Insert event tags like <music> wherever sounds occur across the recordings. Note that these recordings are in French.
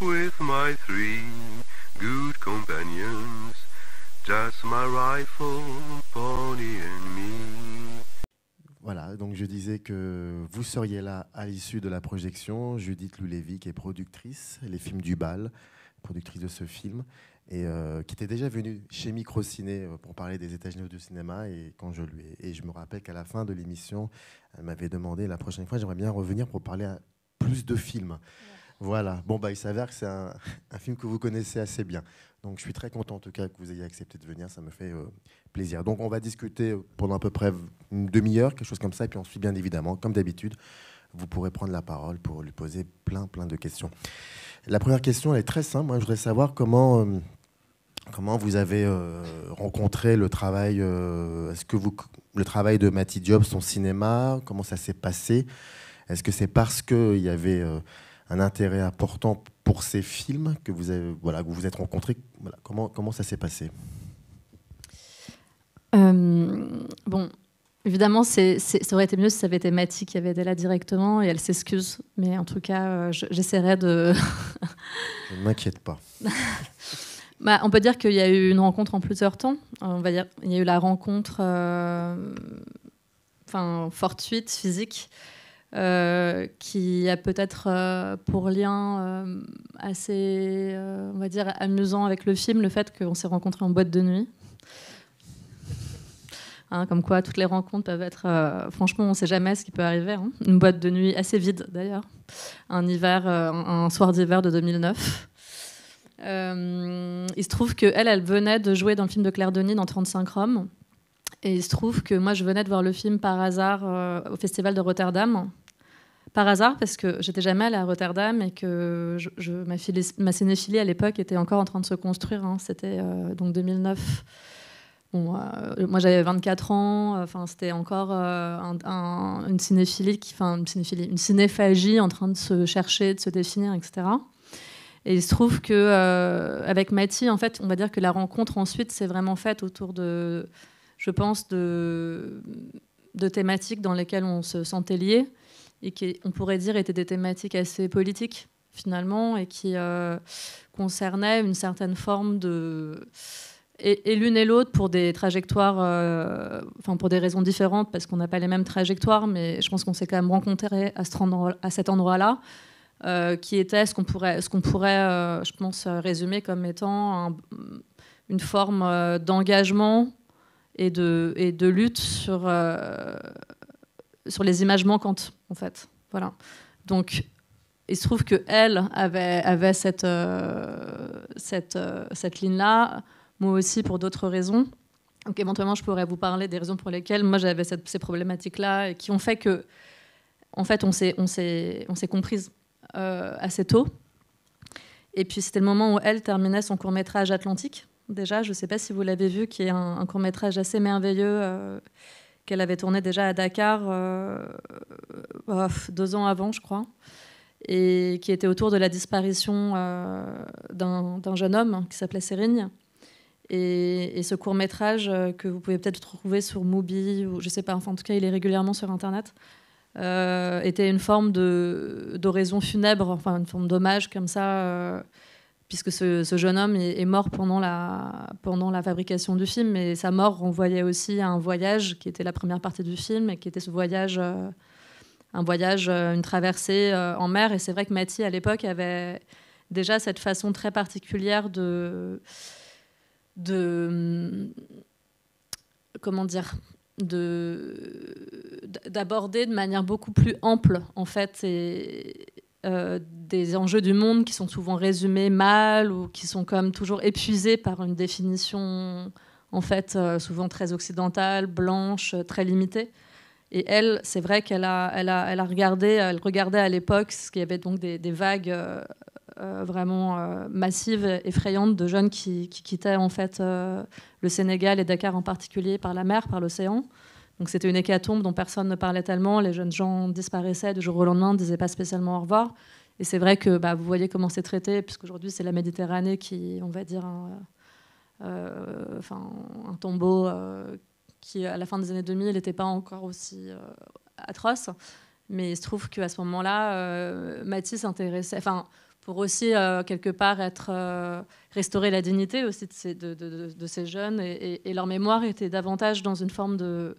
with my three good companions, just my rifle, pony and me. Voilà, donc je disais que vous seriez là à l'issue de la projection. Judith qui est productrice, les films du bal, productrice de ce film, et euh, qui était déjà venue chez Microciné euh, pour parler des États-Unis du cinéma. Et quand je lui et je me rappelle qu'à la fin de l'émission, elle m'avait demandé la prochaine fois, j'aimerais bien revenir pour parler à plus de films. Voilà. Bon, bah, il s'avère que c'est <laughs> un, film que vous connaissez assez bien. Donc, je suis très content en tout cas que vous ayez accepté de venir. Ça me fait euh, plaisir. Donc, on va discuter pendant à peu près une demi-heure, quelque chose comme ça. Et puis ensuite, bien évidemment, comme d'habitude, vous pourrez prendre la parole pour lui poser plein, plein de questions. La première question, elle est très simple. Moi, je voudrais savoir comment, euh, comment vous avez euh, rencontré le travail. Est-ce que vous, le travail de Mati Diop, son cinéma, comment ça s'est passé est-ce que c'est parce qu'il y avait euh, un intérêt important pour ces films que vous avez, voilà, vous, êtes rencontrés comment, comment ça s'est passé euh, Bon, évidemment, ça aurait été mieux si ça avait été Mati qui avait été là directement et elle s'excuse. Mais en tout cas, euh, j'essaierai de. <laughs> ne m'inquiète pas. <laughs> Bah, on peut dire qu'il y a eu une rencontre en plusieurs temps. On va dire, il y a eu la rencontre, enfin fortuite, physique, euh, qui a peut-être euh, pour lien euh, assez, on va dire, amusant avec le film, le fait qu'on s'est rencontrés en boîte de nuit. Hein, comme quoi, toutes les rencontres peuvent être. franchement, on ne sait jamais ce qui peut arriver. Hein. Une boîte de nuit assez vide, d'ailleurs. Un hiver, un soir d'hiver de 2009. il se trouve que elle, elle venait de jouer dans le film de Claire Denis dans 35 Roms. Et il se trouve que moi, je venais de voir le film par hasard au Festival de Rotterdam par hasard parce que j'étais jamais allée à Rotterdam et que je, ma, cinéphilie à l'époque était encore en train de se construire. Hein. C'était euh, donc 2009. Euh, moi j'avais 24 ans, enfin c'était encore euh, une cinéphilie, enfin une cinéphagie en train de se chercher, de se définir, etc. Et il se trouve que avec Mathie, en fait, on va dire que la rencontre ensuite s'est vraiment faite autour de, je pense, de, de thématiques dans lesquelles on se sentait liés et qui, on pourrait dire, étaient des thématiques assez politiques finalement et qui euh, concernaient une certaine forme de et, l'une et l'autre pour des trajectoires, euh, enfin pour des raisons différentes parce qu'on n'a pas les mêmes trajectoires, mais je pense qu'on s'est quand même rencontrés à, cet endroit-là, euh, qui était ce qu'on pourrait, ce qu'on pourrait, je pense, résumer comme étant une forme d'engagement et de, et de lutte sur sur les images manquantes, en fait. Voilà. Donc, il se trouve que elle avait, avait cette, euh, cette, euh, cette ligne-là, moi aussi pour d'autres raisons. Donc, éventuellement, je pourrais vous parler des raisons pour lesquelles moi j'avais ces problématiques-là et qui ont fait que, en fait, on s'est, on comprises euh, assez tôt. Et puis, c'était le moment où elle terminait son court-métrage Atlantique. Déjà, je ne sais pas si vous l'avez vu, qui est un court-métrage assez merveilleux qu'elle avait tourné déjà à Dakar euh, deux ans avant, je crois, et qui était autour de la disparition euh, d'un jeune homme qui s'appelait Sérigne. Et, ce court métrage euh, que vous pouvez peut-être trouver sur Mubi ou je ne sais pas, enfin en tout cas il est régulièrement sur internet, était une forme d'oraison funèbre, enfin une forme d'hommage comme ça puisque ce, jeune homme est, mort pendant la, pendant la fabrication du film, et sa mort renvoyait aussi à un voyage qui était la première partie du film, et qui était ce voyage, euh, un voyage, euh, une traversée euh, en mer. Et c'est vrai que Mathie, à l'époque, avait déjà cette façon très particulière de... de hum, comment dire de d'aborder de manière beaucoup plus ample en fait et euh, des enjeux du monde qui sont souvent résumés mal ou qui sont comme toujours épuisés par une définition en fait euh, souvent très occidentale, blanche, euh, très limitée. Et elle, c'est vrai qu'elle a, elle regardé, elle regardait à l'époque ce qu'il y avait donc des, vagues vraiment massives, effrayantes de jeunes qui, qui quittaient en fait le Sénégal et Dakar en particulier par la mer, par l'océan. Donc c'était une hécatombe dont personne ne parlait tellement. Les jeunes gens disparaissaient du jour au lendemain, ne disaient pas spécialement au revoir. Et c'est vrai que bah, vous voyez comment c'est traité, puisqu'aujourd'hui c'est la Méditerranée qui, on va dire, un, euh, un tombeau euh, qui, à la fin des années 2000, n'était pas encore aussi euh, atroce. Mais il se trouve qu'à ce moment-là, Matisse s'intéressait pour aussi euh, quelque part être euh, restaurer la dignité aussi de ces, jeunes et, leur mémoire était davantage dans une forme de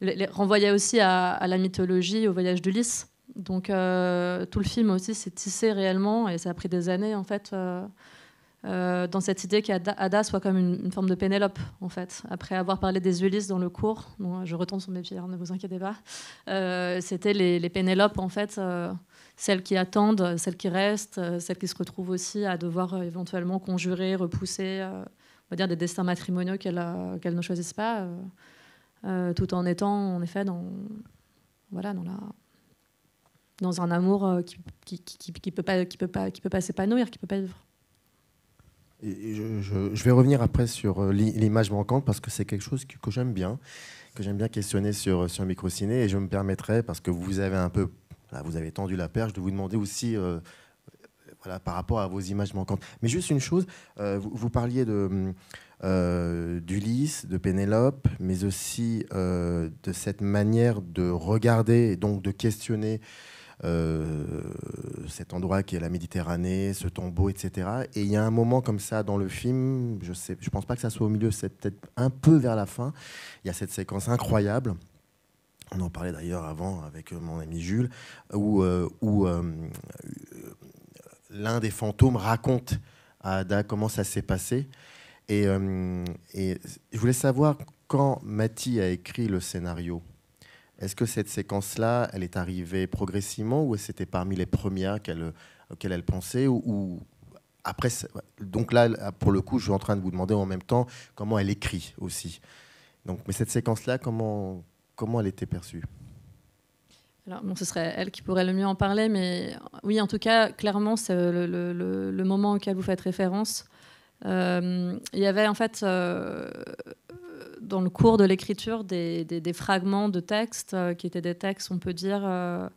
les, renvoyait aussi à, la mythologie, au voyage d'Ulysse. Donc euh, tout le film aussi s'est tissé réellement et ça a pris des années en fait dans cette idée qu'Ada soit comme une, forme de Pénélope en fait. Après avoir parlé des Ulysses dans le cours, je retombe sur mes pieds, hein, ne vous inquiétez pas. C'était les, les Pénélopes en fait celles qui attendent, euh, celles qui restent, euh, celles qui se retrouvent aussi à devoir euh, éventuellement conjurer, repousser, on va dire des destins matrimoniaux qu'elles ne choisissent pas, tout en étant en effet dans, voilà, dans dans un amour qui qui, peut pas qui peut pas qui peut pas s'épanouir, qui peut pas vivre. je, vais revenir après sur l'image manquante parce que c'est quelque chose que, que j'aime bien, que j'aime bien questionner sur, sur Microciné et je me permettrai, parce que vous avez un peu vous avez tendu la perche de vous demander aussi euh, par rapport à vos images manquantes. Mais juste une chose, euh, vous, parliez de, euh, d'Ulysse, de Pénélope, mais aussi de cette manière de regarder et donc de questionner cet endroit qui est la Méditerranée, ce tombeau, etc. Et il y a un moment comme ça dans le film, je ne je pense pas que ça soit au milieu, c'est peut-être un peu vers la fin, il y a cette séquence incroyable on en parlait d'ailleurs avant avec euh, mon ami Jules, où, euh, euh, l'un des fantômes raconte à Ada comment ça s'est passé. Et, je voulais savoir, quand Mathy a écrit le scénario, est-ce que cette séquence-là, elle est arrivée progressivement ou c'était parmi les premières qu'elle, auxquelles elle pensait ou, après, Donc là, pour le coup, je suis en train de vous demander en même temps comment elle écrit aussi. Donc, mais cette séquence-là, comment, comment elle était perçue alors, bon, ce serait elle qui pourrait le mieux en parler, mais oui, en tout cas, clairement, c'est euh, le, moment auquel vous faites référence. Euh, il y avait en fait, euh, dans le cours de l'écriture, des, fragments de textes qui étaient des textes, on peut dire, à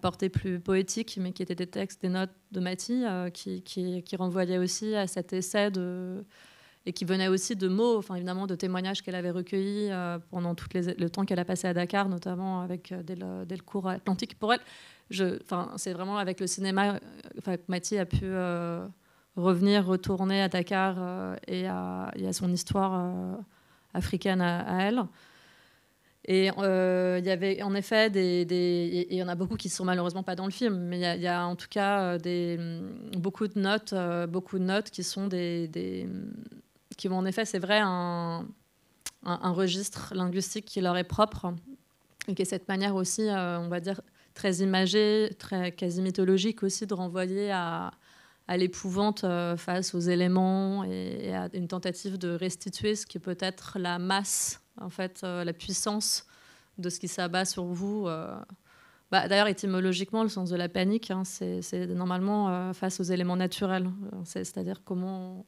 portée plus poétique, mais qui étaient des textes, des notes de Mathy, qui, qui, renvoyaient aussi à cet essai de, et qui venait aussi de mots, enfin évidemment de témoignages qu'elle avait recueillis euh, pendant tout les, le temps qu'elle a passé à Dakar, notamment avec dès le, cours atlantique. Pour elle, c'est vraiment avec le cinéma euh, que Mathie a pu euh, revenir, retourner à Dakar et, à, son histoire africaine à, elle. Et il y avait en effet des. il y en a beaucoup qui ne sont malheureusement pas dans le film, mais il y, a en tout cas des, beaucoup, de notes, beaucoup de notes qui sont des qui ont en effet, c'est vrai, un, registre linguistique qui leur est propre et qui est cette manière aussi, euh, on va dire, très imagée, très quasi mythologique aussi, de renvoyer à, l'épouvante euh, face aux éléments et, à une tentative de restituer ce qui peut-être la masse, en fait, euh, la puissance de ce qui s'abat sur vous. Bah, d'ailleurs, étymologiquement, le sens de la panique, hein, c'est normalement face aux éléments naturels. C'est-à-dire comment...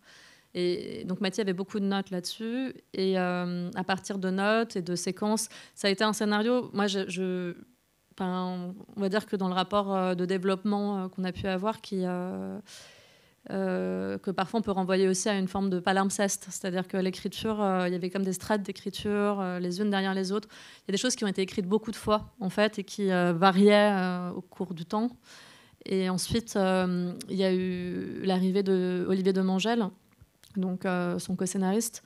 Et donc Mathieu avait beaucoup de notes là-dessus. Et euh, à partir de notes et de séquences, ça a été un scénario. Moi, je, on va dire que dans le rapport euh, de développement euh, qu'on a pu avoir, qui que parfois on peut renvoyer aussi à une forme de palimpseste, c'est-à-dire que l'écriture, il y avait comme des strates d'écriture, les unes derrière les autres. Il y a des choses qui ont été écrites beaucoup de fois, en fait, et qui variaient au cours du temps. Et ensuite, il y a eu l'arrivée de Olivier de Mangel, donc euh, son co-scénariste,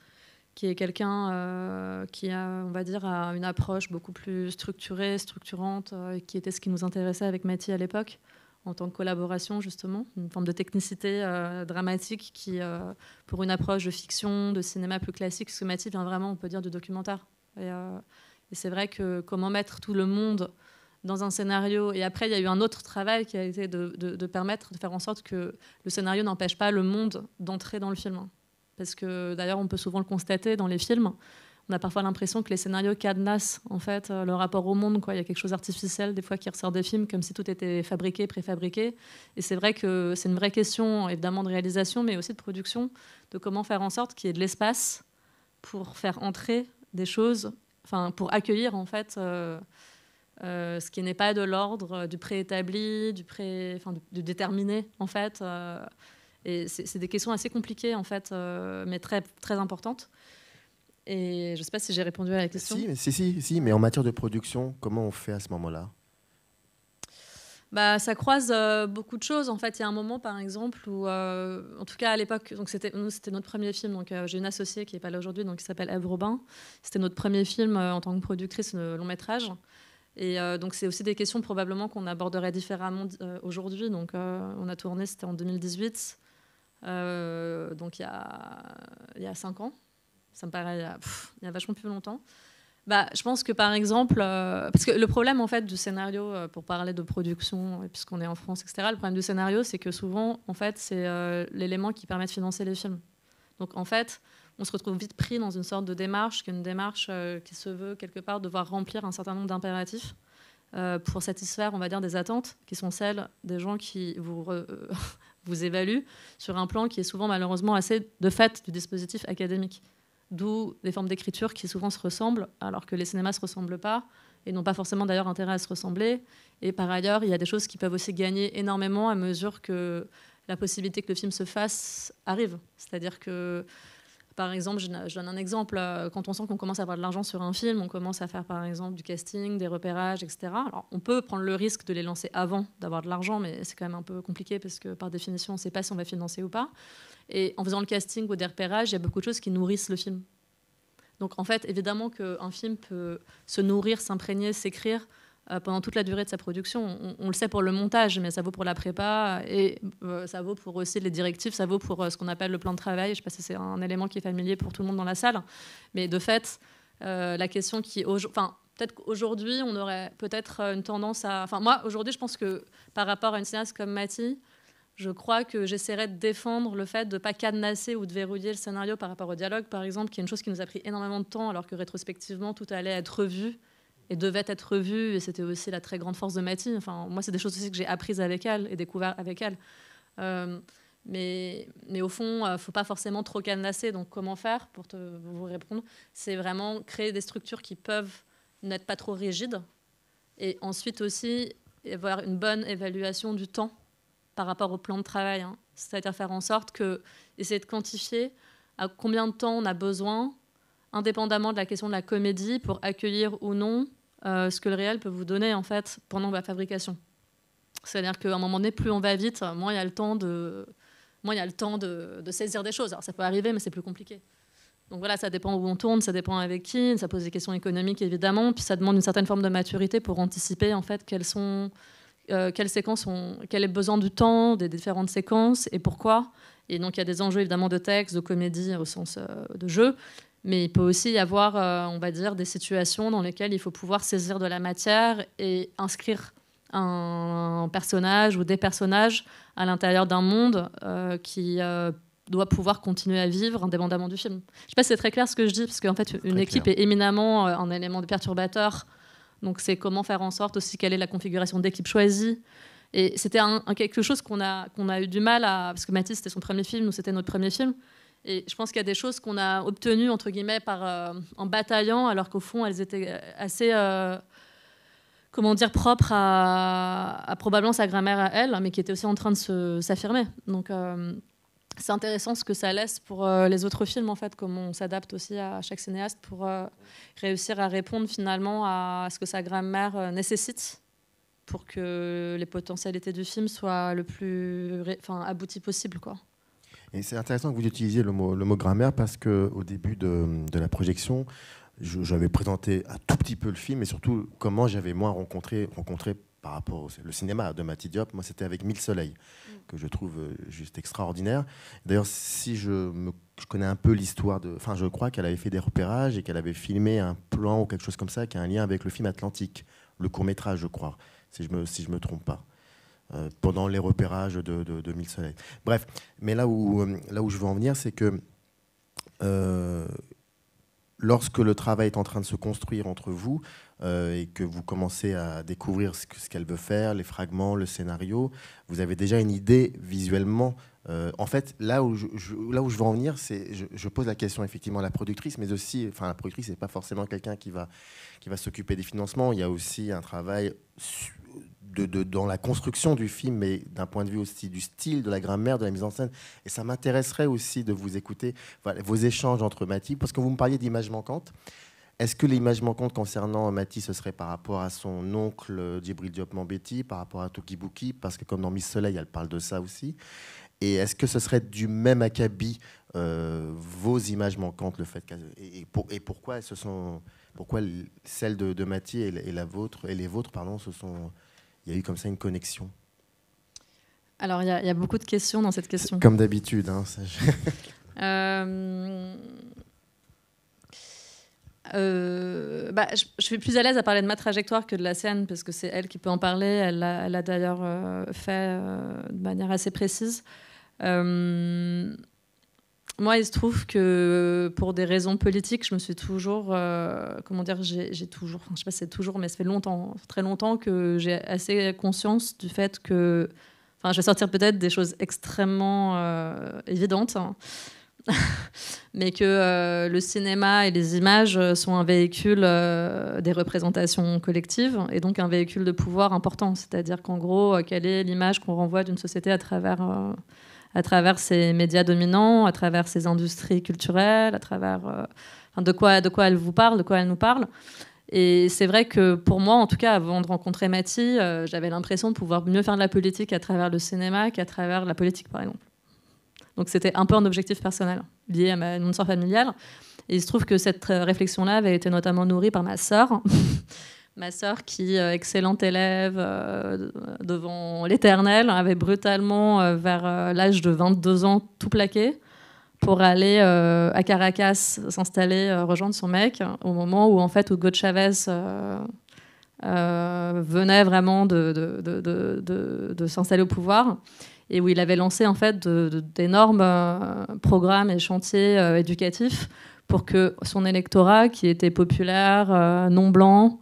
qui est quelqu'un euh, qui a, on va dire, une approche beaucoup plus structurée, structurante, euh, qui était ce qui nous intéressait avec Mathie à l'époque en tant que collaboration justement, une forme de technicité dramatique qui, pour une approche de fiction, de cinéma plus classique, ce Mathieu vient vraiment, on peut dire, du documentaire. Et, et c'est vrai que comment mettre tout le monde dans un scénario. Et après, il y a eu un autre travail qui a été de, de permettre, de faire en sorte que le scénario n'empêche pas le monde d'entrer dans le film. Hein. Parce que d'ailleurs, on peut souvent le constater dans les films. On a parfois l'impression que les scénarios cadenassent en fait euh, le rapport au monde. Quoi. Il y a quelque chose d'artificiel des fois qui ressort des films, comme si tout était fabriqué, préfabriqué. Et c'est vrai que c'est une vraie question, évidemment, de réalisation, mais aussi de production, de comment faire en sorte qu'il y ait de l'espace pour faire entrer des choses, enfin pour accueillir en fait. Euh, euh, ce qui n'est pas de l'ordre du préétabli, du, pré, enfin, du, déterminé, en fait, et c'est des questions assez compliquées, en fait, euh, mais très, très importantes. Et je ne sais pas si j'ai répondu à la question. Si, mais, si, si, mais en matière de production, comment on fait à ce moment-là bah, ça croise euh, beaucoup de choses. En fait, il y a un moment, par exemple, où, euh, en tout cas à l'époque, donc c'était c'était notre premier film. Donc j'ai une associée qui est pas là aujourd'hui, donc qui s'appelle Eve Robin. C'était notre premier film en tant que productrice de long métrage. Et donc c'est aussi des questions probablement qu'on aborderait différemment aujourd'hui. Donc on a tourné, c'était en 2018. Euh, donc il y a, il y a cinq ans. Ça me paraît euh, il y a vachement plus longtemps. Bah, je pense que par exemple, euh, parce que le problème en fait du scénario, pour parler de production, puisqu'on est en France, etc., le problème du scénario, c'est que souvent, en fait, c'est l'élément qui permet de financer les films. Donc en fait, on se retrouve vite pris dans une sorte de démarche, une démarche qui se veut quelque part devoir remplir un certain nombre d'impératifs pour satisfaire, on va dire, des attentes qui sont celles des gens qui vous vous évalue sur un plan qui est souvent malheureusement assez de fait du dispositif académique. D'où des formes d'écriture qui souvent se ressemblent, alors que les cinémas ne se ressemblent pas et n'ont pas forcément d'ailleurs intérêt à se ressembler. Et par ailleurs, il y a des choses qui peuvent aussi gagner énormément à mesure que la possibilité que le film se fasse arrive. C'est-à-dire que par exemple, je, donne un exemple, euh, quand on sent qu'on commence à avoir de l'argent sur un film, on commence à faire par exemple du casting, des repérages, etc. Alors on peut prendre le risque de les lancer avant d'avoir de l'argent, mais c'est quand même un peu compliqué parce que par définition, on ne sait pas si on va financer ou pas. Et en faisant le casting ou des repérages, il y a beaucoup de choses qui nourrissent le film. Donc en fait, évidemment qu'un film peut se nourrir, s'imprégner, s'écrire euh, pendant toute la durée de sa production. On, le sait pour le montage, mais ça vaut pour la prépa et euh, ça vaut pour aussi les directives, ça vaut pour euh, ce qu'on appelle le plan de travail. Je ne sais pas si c'est un élément qui est familier pour tout le monde dans la salle, mais de fait, la question qui, enfin, peut-être qu'aujourd'hui, on aurait peut-être une tendance à, enfin, moi aujourd'hui, je pense que par rapport à une cinéaste comme Mathie, je crois que j'essaierais de défendre le fait de ne pas cadenasser ou de verrouiller le scénario par rapport au dialogue, par exemple, qui est une chose qui nous a pris énormément de temps, alors que rétrospectivement, tout allait être revu et devait être revue. Et c'était aussi la très grande force de Mathilde. Enfin, moi, c'est des choses aussi que j'ai apprises avec elle et découvertes avec elle. Euh, mais, mais au fond, il euh, ne faut pas forcément trop canasser. Donc, comment faire pour te, vous répondre C'est vraiment créer des structures qui peuvent n'être pas trop rigides. Et ensuite aussi, avoir une bonne évaluation du temps par rapport au plan de travail. Hein. C'est-à-dire faire en sorte que, essayer de quantifier à combien de temps on a besoin, indépendamment de la question de la comédie, pour accueillir ou non euh, ce que le réel peut vous donner en fait pendant la fabrication. C'est-à-dire qu'à un moment donné, plus on va vite, moins il y a le temps de, saisir des choses. Alors ça peut arriver, mais c'est plus compliqué. Donc voilà, ça dépend où on tourne, ça dépend avec qui, ça pose des questions économiques évidemment, puis ça demande une certaine forme de maturité pour anticiper en fait quelles sont, euh, quelles séquences quel est le besoin du temps des différentes séquences et pourquoi. Et donc il y a des enjeux évidemment de texte, de comédie au sens euh, de jeu, mais il peut aussi y avoir, euh, on va dire, des situations dans lesquelles il faut pouvoir saisir de la matière et inscrire un personnage ou des personnages à l'intérieur d'un monde euh, qui euh, doit pouvoir continuer à vivre indépendamment du film. Je ne sais pas si c'est très clair ce que je dis, parce qu'en fait, une équipe est éminemment un élément de perturbateur. Donc c'est comment faire en sorte aussi quelle est la configuration d'équipe choisie. Et c'était quelque chose qu'on a, qu'on a eu du mal à... Parce que Mathis, c'était son premier film, nous, c'était notre premier film. Et je pense qu'il y a des choses qu'on a obtenues, entre guillemets, par, euh, en bataillant, alors qu'au fond, elles étaient euh, assez, euh, comment dire, propres à, probablement sa grammaire à elle, hein, mais qui était aussi en train de s'affirmer. Donc, c'est intéressant ce que ça laisse pour les autres films, en fait, comment on s'adapte aussi à chaque cinéaste pour réussir à répondre finalement à ce que sa grammaire nécessite pour que les potentialités du film soient le plus enfin, abouties possible, quoi. Et c'est intéressant que vous utilisiez le mot, le mot grammaire parce qu'au début de, de, la projection, j'avais présenté un tout petit peu le film et surtout comment j'avais moi rencontré, rencontré par rapport au le cinéma de Mati Diop. Moi, c'était avec Mille Soleils, mm. que je trouve euh, juste extraordinaire. D'ailleurs, si je, me, je connais un peu l'histoire de. Enfin, je crois qu'elle avait fait des repérages et qu'elle avait filmé un plan ou quelque chose comme ça qui a un lien avec le film Atlantique, le court-métrage, je crois, si je ne me, si je me trompe pas. Euh, pendant les repérages de, de, de Bref, mais là où, euh, là où je veux en venir, c'est que euh, lorsque le travail est en train de se construire entre vous et que vous commencez à découvrir ce, qu'elle veut faire, les fragments, le scénario, vous avez déjà une idée visuellement. en fait, là où je, là où je veux en venir, c'est je, je, pose la question effectivement à la productrice, mais aussi, enfin la productrice n'est pas forcément quelqu'un qui va qui va s'occuper des financements. Il y a aussi un travail dans la construction du film, mais d'un point de vue aussi du style, de la grammaire, de la mise en scène. Et ça m'intéresserait aussi de vous écouter vos échanges entre Mathilde, parce que vous me parliez d'images manquantes. Est-ce que les images manquantes concernant Mathis, ce serait par rapport à son oncle euh, Djibril Diop Mambéti, par rapport à Tokibuki Parce que comme dans Miss Soleil, elle parle de ça aussi. Et est-ce que ce serait du même acabit euh, vos images manquantes, le fait et, et, pourquoi sont, pourquoi celles de, de Mathis et, la vôtre et les vôtres, pardon, se sont il y a eu comme ça une connexion Alors, il y, a beaucoup de questions dans cette question. Comme d'habitude. Hein, <laughs> euh, euh, bah, je, suis plus à l'aise à parler de ma trajectoire que de la scène, parce que c'est elle qui peut en parler. Elle l'a d'ailleurs euh, fait de manière assez précise moi, il se trouve que euh, pour des raisons politiques, je me suis toujours, euh, comment dire, j'ai toujours, je je sais pas si c'est toujours, mais ça fait longtemps, très longtemps que j'ai assez conscience du fait que, enfin, je vais sortir peut-être des choses extrêmement euh, évidentes, hein. <laughs> mais que le cinéma et les images sont un véhicule des représentations collectives et donc un véhicule de pouvoir important. C'est-à-dire qu'en gros, quelle est l'image qu'on renvoie d'une société à travers à travers ces médias dominants, à travers ces industries culturelles, à travers euh, de, quoi, de quoi elle vous parle, de quoi elle nous parle. Et c'est vrai que pour moi, en tout cas, avant de rencontrer Mathie, euh, j'avais l'impression de pouvoir mieux faire de la politique à travers le cinéma qu'à travers la politique, par exemple. Donc c'était un peu un objectif personnel lié à ma, non soeur familiale. Et il se trouve que cette euh, réflexion-là avait été notamment nourrie par ma sœur, <laughs> Ma sœur, qui, euh, excellente élève euh, devant l'éternel, avait brutalement, euh, vers l'âge de 22 ans, tout plaqué pour aller à Caracas s'installer, rejoindre son mec, au moment où, en fait, Hugo Chavez venait vraiment de, de s'installer au pouvoir et où il avait lancé, en fait, d'énormes programmes et chantiers éducatifs pour que son électorat, qui était populaire, non blanc,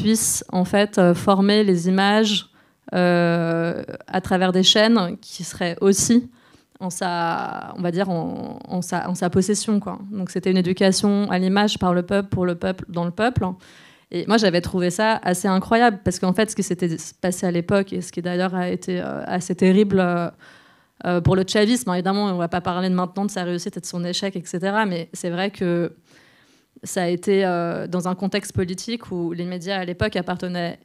puisse en fait euh, former les images euh, à travers des chaînes qui seraient aussi en sa, on va dire en, sa, en sa, possession quoi. Donc c'était une éducation à l'image par le peuple pour le peuple dans le peuple. Et moi j'avais trouvé ça assez incroyable parce qu'en fait ce qui s'était passé à l'époque et ce qui d'ailleurs a été euh, assez terrible pour le chavisme, évidemment on ne va pas parler maintenant de sa réussite de son échec etc. Mais c'est vrai que ça a été euh, dans un contexte politique où les médias à l'époque appartenaient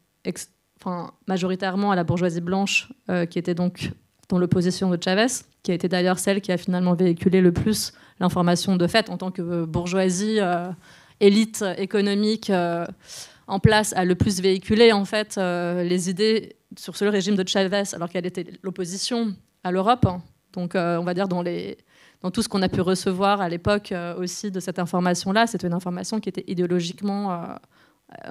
enfin, majoritairement à la bourgeoisie blanche, euh, qui était donc dans l'opposition de Chavez, qui a été d'ailleurs celle qui a finalement véhiculé le plus l'information de fait en tant que bourgeoisie euh, élite économique en place a le plus véhiculé en fait les idées sur ce régime de Chavez, alors qu'elle était l'opposition à l'Europe. Hein. Donc on va dire dans les dans tout ce qu'on a pu recevoir à l'époque euh, aussi de cette information-là, c'était une information qui était idéologiquement, euh,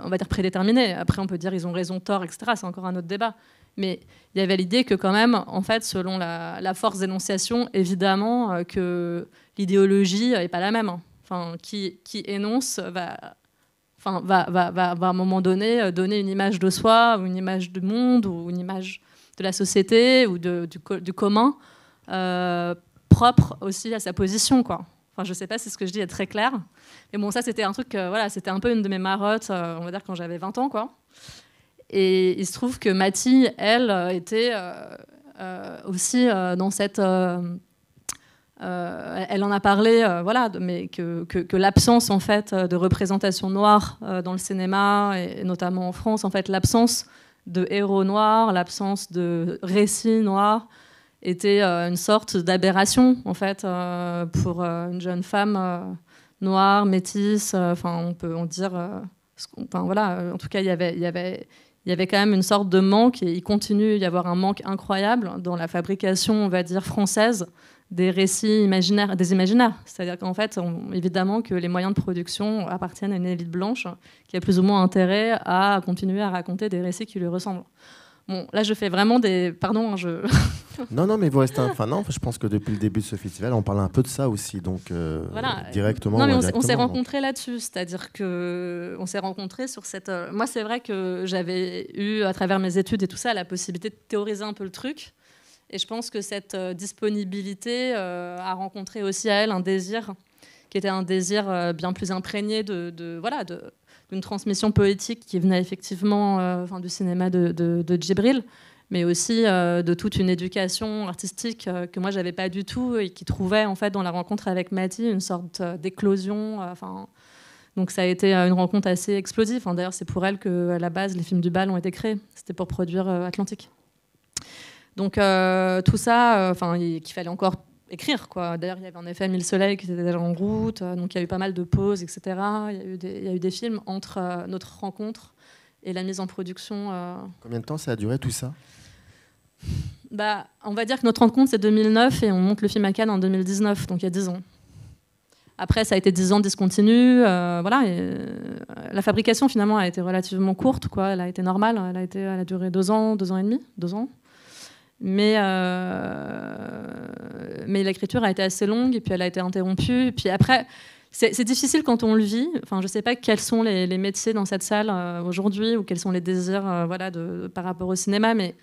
on va dire, prédéterminée. Après, on peut dire ils ont raison, tort, etc. C'est encore un autre débat. Mais il y avait l'idée que quand même, en fait, selon la, force d'énonciation, évidemment euh, que l'idéologie n'est pas la même. Hein. Enfin, qui, énonce va Enfin, va, va, va, à un moment donné donner une image de soi, ou une image du monde, ou une image de la société, ou du, commun, propre aussi à sa position, quoi. Enfin, je sais pas si ce que je dis est très clair. Mais bon, ça, c'était un truc, euh, voilà, c'était un peu une de mes marottes, euh, on va dire, quand j'avais 20 ans, quoi. Et il se trouve que Mathie, elle, euh, était aussi dans cette... elle en a parlé, voilà, mais que, que, l'absence en fait de représentation noire dans le cinéma et, notamment en France, en fait, l'absence de héros noirs, l'absence de récits noirs, était euh, une sorte d'aberration, en fait, euh, pour euh, une jeune femme noire, métisse, enfin, on peut en dire. Enfin, voilà, en tout cas, y il y, avait, y avait quand même une sorte de manque, et il continue d'y avoir un manque incroyable dans la fabrication, on va dire, française des récits imaginaires, des imaginaires. C'est-à-dire qu'en fait, évidemment que les moyens de production appartiennent à une élite blanche qui a plus ou moins intérêt à continuer à raconter des récits qui lui ressemblent. Bon, là, je fais vraiment des. Pardon, hein, je. <laughs> non, non, mais vous restez. Enfin, non, je pense que depuis le début de ce festival, on parle un peu de ça aussi, donc euh, voilà. directement. Non, mais on s'est hein. rencontrés là-dessus, c'est-à-dire que on s'est rencontrés sur cette. Euh, moi, c'est vrai que j'avais eu, à travers mes études et tout ça, la possibilité de théoriser un peu le truc. Et je pense que cette euh, disponibilité a rencontré aussi à elle un désir qui était un désir bien plus imprégné de voilà de une transmission poétique qui venait effectivement euh, enfin, du cinéma de, de, Djibril, mais aussi euh, de toute une éducation artistique euh, que moi j'avais pas du tout et qui trouvait en fait dans la rencontre avec Mati une sorte d'éclosion. Enfin, donc ça a été une rencontre assez explosive. Enfin, D'ailleurs, c'est pour elle que à la base les films du bal ont été créés. C'était pour produire Atlantique. Donc tout ça, enfin, qu'il fallait encore écrire. Quoi. D'ailleurs, il y avait en effet Mille Soleil qui était déjà en route, euh, donc il y a eu pas mal de pauses, etc. Il y a eu des, films entre euh, notre rencontre et la mise en production. Euh. Combien de temps ça a duré tout ça bah, On va dire que notre rencontre, c'est 2009 et on monte le film à Cannes en 2019, donc il y a 10 ans. Après, ça a été 10 ans discontinu. voilà, et, la fabrication, finalement, a été relativement courte. Quoi. Elle a été normale. Elle a, été, elle a duré 2 ans, 2 ans et demi, 2 ans. Mais, euh, mais l'écriture a été assez longue, et puis elle a été interrompue. puis après, c'est difficile quand on le vit. je ne sais pas quels sont les, les métiers dans cette salle euh, aujourd'hui ou quels sont les désirs euh, voilà, par rapport au cinéma, mais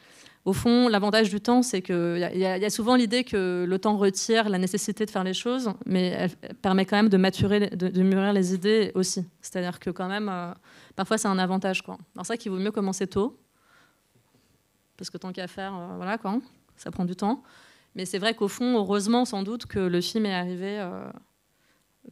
au fond, l'avantage du temps, c'est qu'il y, y, a souvent l'idée que le temps retire la nécessité de faire les choses, mais elle permet quand même de mûrir les idées aussi. C'est-à-dire que quand même, parfois, c'est un avantage. c'est pour ça, qu'il vaut mieux commencer tôt, parce que tant qu'à faire, euh, voilà, hein, ça prend du temps. Mais c'est vrai qu'au fond, heureusement sans doute que le film est arrivé euh,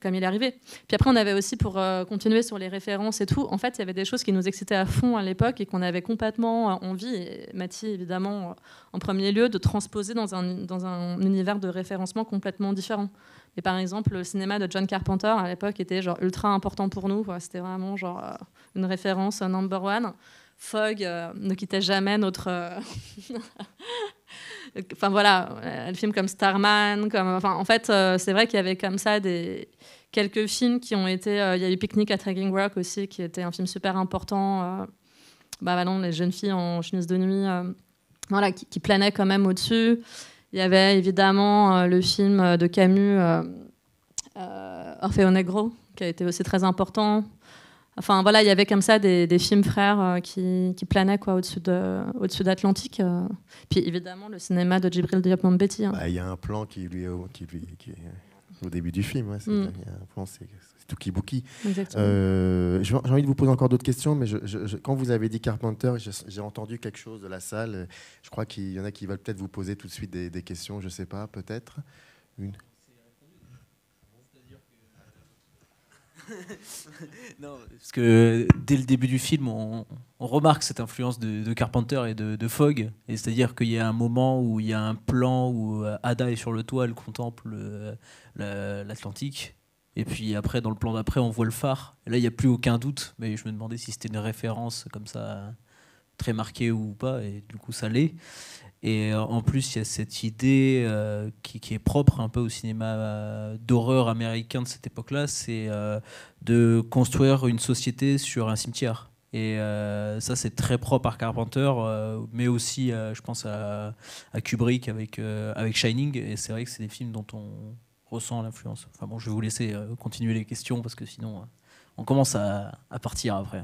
comme il est arrivé. Puis après, on avait aussi, pour euh, continuer sur les références et tout, en fait, il y avait des choses qui nous excitaient à fond à l'époque et qu'on avait complètement envie, et Mathie évidemment en premier lieu, de transposer dans un, dans un univers de référencement complètement différent. Et par exemple, le cinéma de John Carpenter à l'époque était genre ultra important pour nous. C'était vraiment genre une référence number one. Fogg euh, ne quittait jamais notre. Euh, <laughs> enfin voilà, un euh, film comme Starman, comme. en fait, c'est vrai qu'il y avait comme ça des quelques films qui ont été. Il y a eu Picnic à Tracking Rock aussi, qui était un film super important. bah, les jeunes filles en chemise de nuit, voilà, qui, qui planaient quand même au-dessus. Il y avait évidemment le film de Camus, Orfeo Negro, qui a été aussi très important. Enfin voilà, il y avait comme ça des, films frères euh, qui, planaient quoi au-dessus de au-dessus d'Atlantique. Euh. Puis évidemment le cinéma de Djibril Diop Mambéty. Hein. Bah, il y a un plan qui lui, au début du film. Ouais, c'est, mm. y a un plan, c'est, Euh, j'ai, envie de vous poser encore d'autres questions, mais quand vous avez dit Carpenter, j'ai entendu quelque chose de la salle. Je crois qu'il y en a qui veulent peut-être vous poser tout de suite des, des questions, je ne sais pas, peut-être. Une <laughs> non, parce que dès le début du film, on, remarque cette influence de, Carpenter et de, Fogg. Et c'est-à-dire qu'il y a un moment où il y a un plan où euh, Ada est sur le toit, elle contemple euh, l'Atlantique. Et puis après, dans le plan d'après, on voit le phare. là, il n'y a plus aucun doute. Mais je me demandais si c'était une référence comme ça très marqué ou pas, et du coup ça l'est. Et euh, en plus, il y a cette idée euh, qui, est propre un peu au cinéma euh, d'horreur américain de cette époque-là, c'est de construire une société sur un cimetière. Et ça, c'est très propre à Carpenter, mais aussi, je pense, à, à Kubrick avec, avec Shining. Et c'est vrai que c'est des films dont on ressent l'influence. Enfin bon, je vais vous laisser continuer les questions parce que sinon, on commence à, à partir après.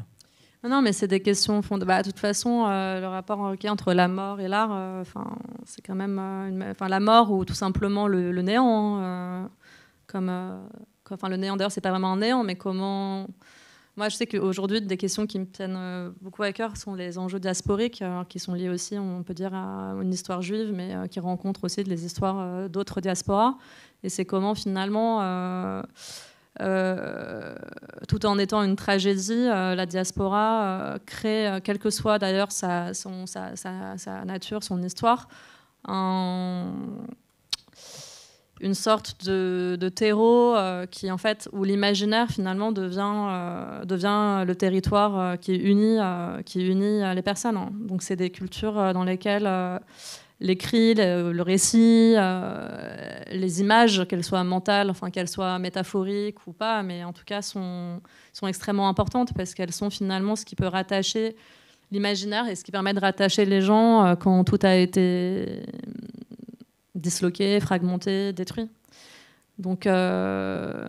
Non, mais c'est des questions fondamentales. Bah, de toute façon, euh, le rapport euh, entre la mort et l'art, euh, enfin, c'est quand même la mort ou tout simplement le, néant. Hein, comme, enfin, le néant d'ailleurs, c'est pas vraiment un néant, mais comment Moi, je sais qu'aujourd'hui, des questions qui me tiennent beaucoup à cœur sont les enjeux diasporiques, qui sont liés aussi, on peut dire, à une histoire juive, mais qui rencontrent aussi les histoires d'autres diasporas. Et c'est comment finalement euh, tout en étant une tragédie, euh, la diaspora euh, crée, quelle que soit d'ailleurs sa, sa, nature, son histoire, une sorte de, de terreau qui en fait où l'imaginaire finalement devient, devient le territoire qui unit, qui les personnes. Hein. Donc c'est des cultures dans lesquelles l'écrit, le, récit, euh, les images, qu'elles soient mentales, enfin qu'elles soient métaphoriques ou pas, mais en tout cas sont, sont extrêmement importantes parce qu'elles sont finalement ce qui peut rattacher l'imaginaire et ce qui permet de rattacher les gens euh, quand tout a été disloqué, fragmenté, détruit. Donc, euh,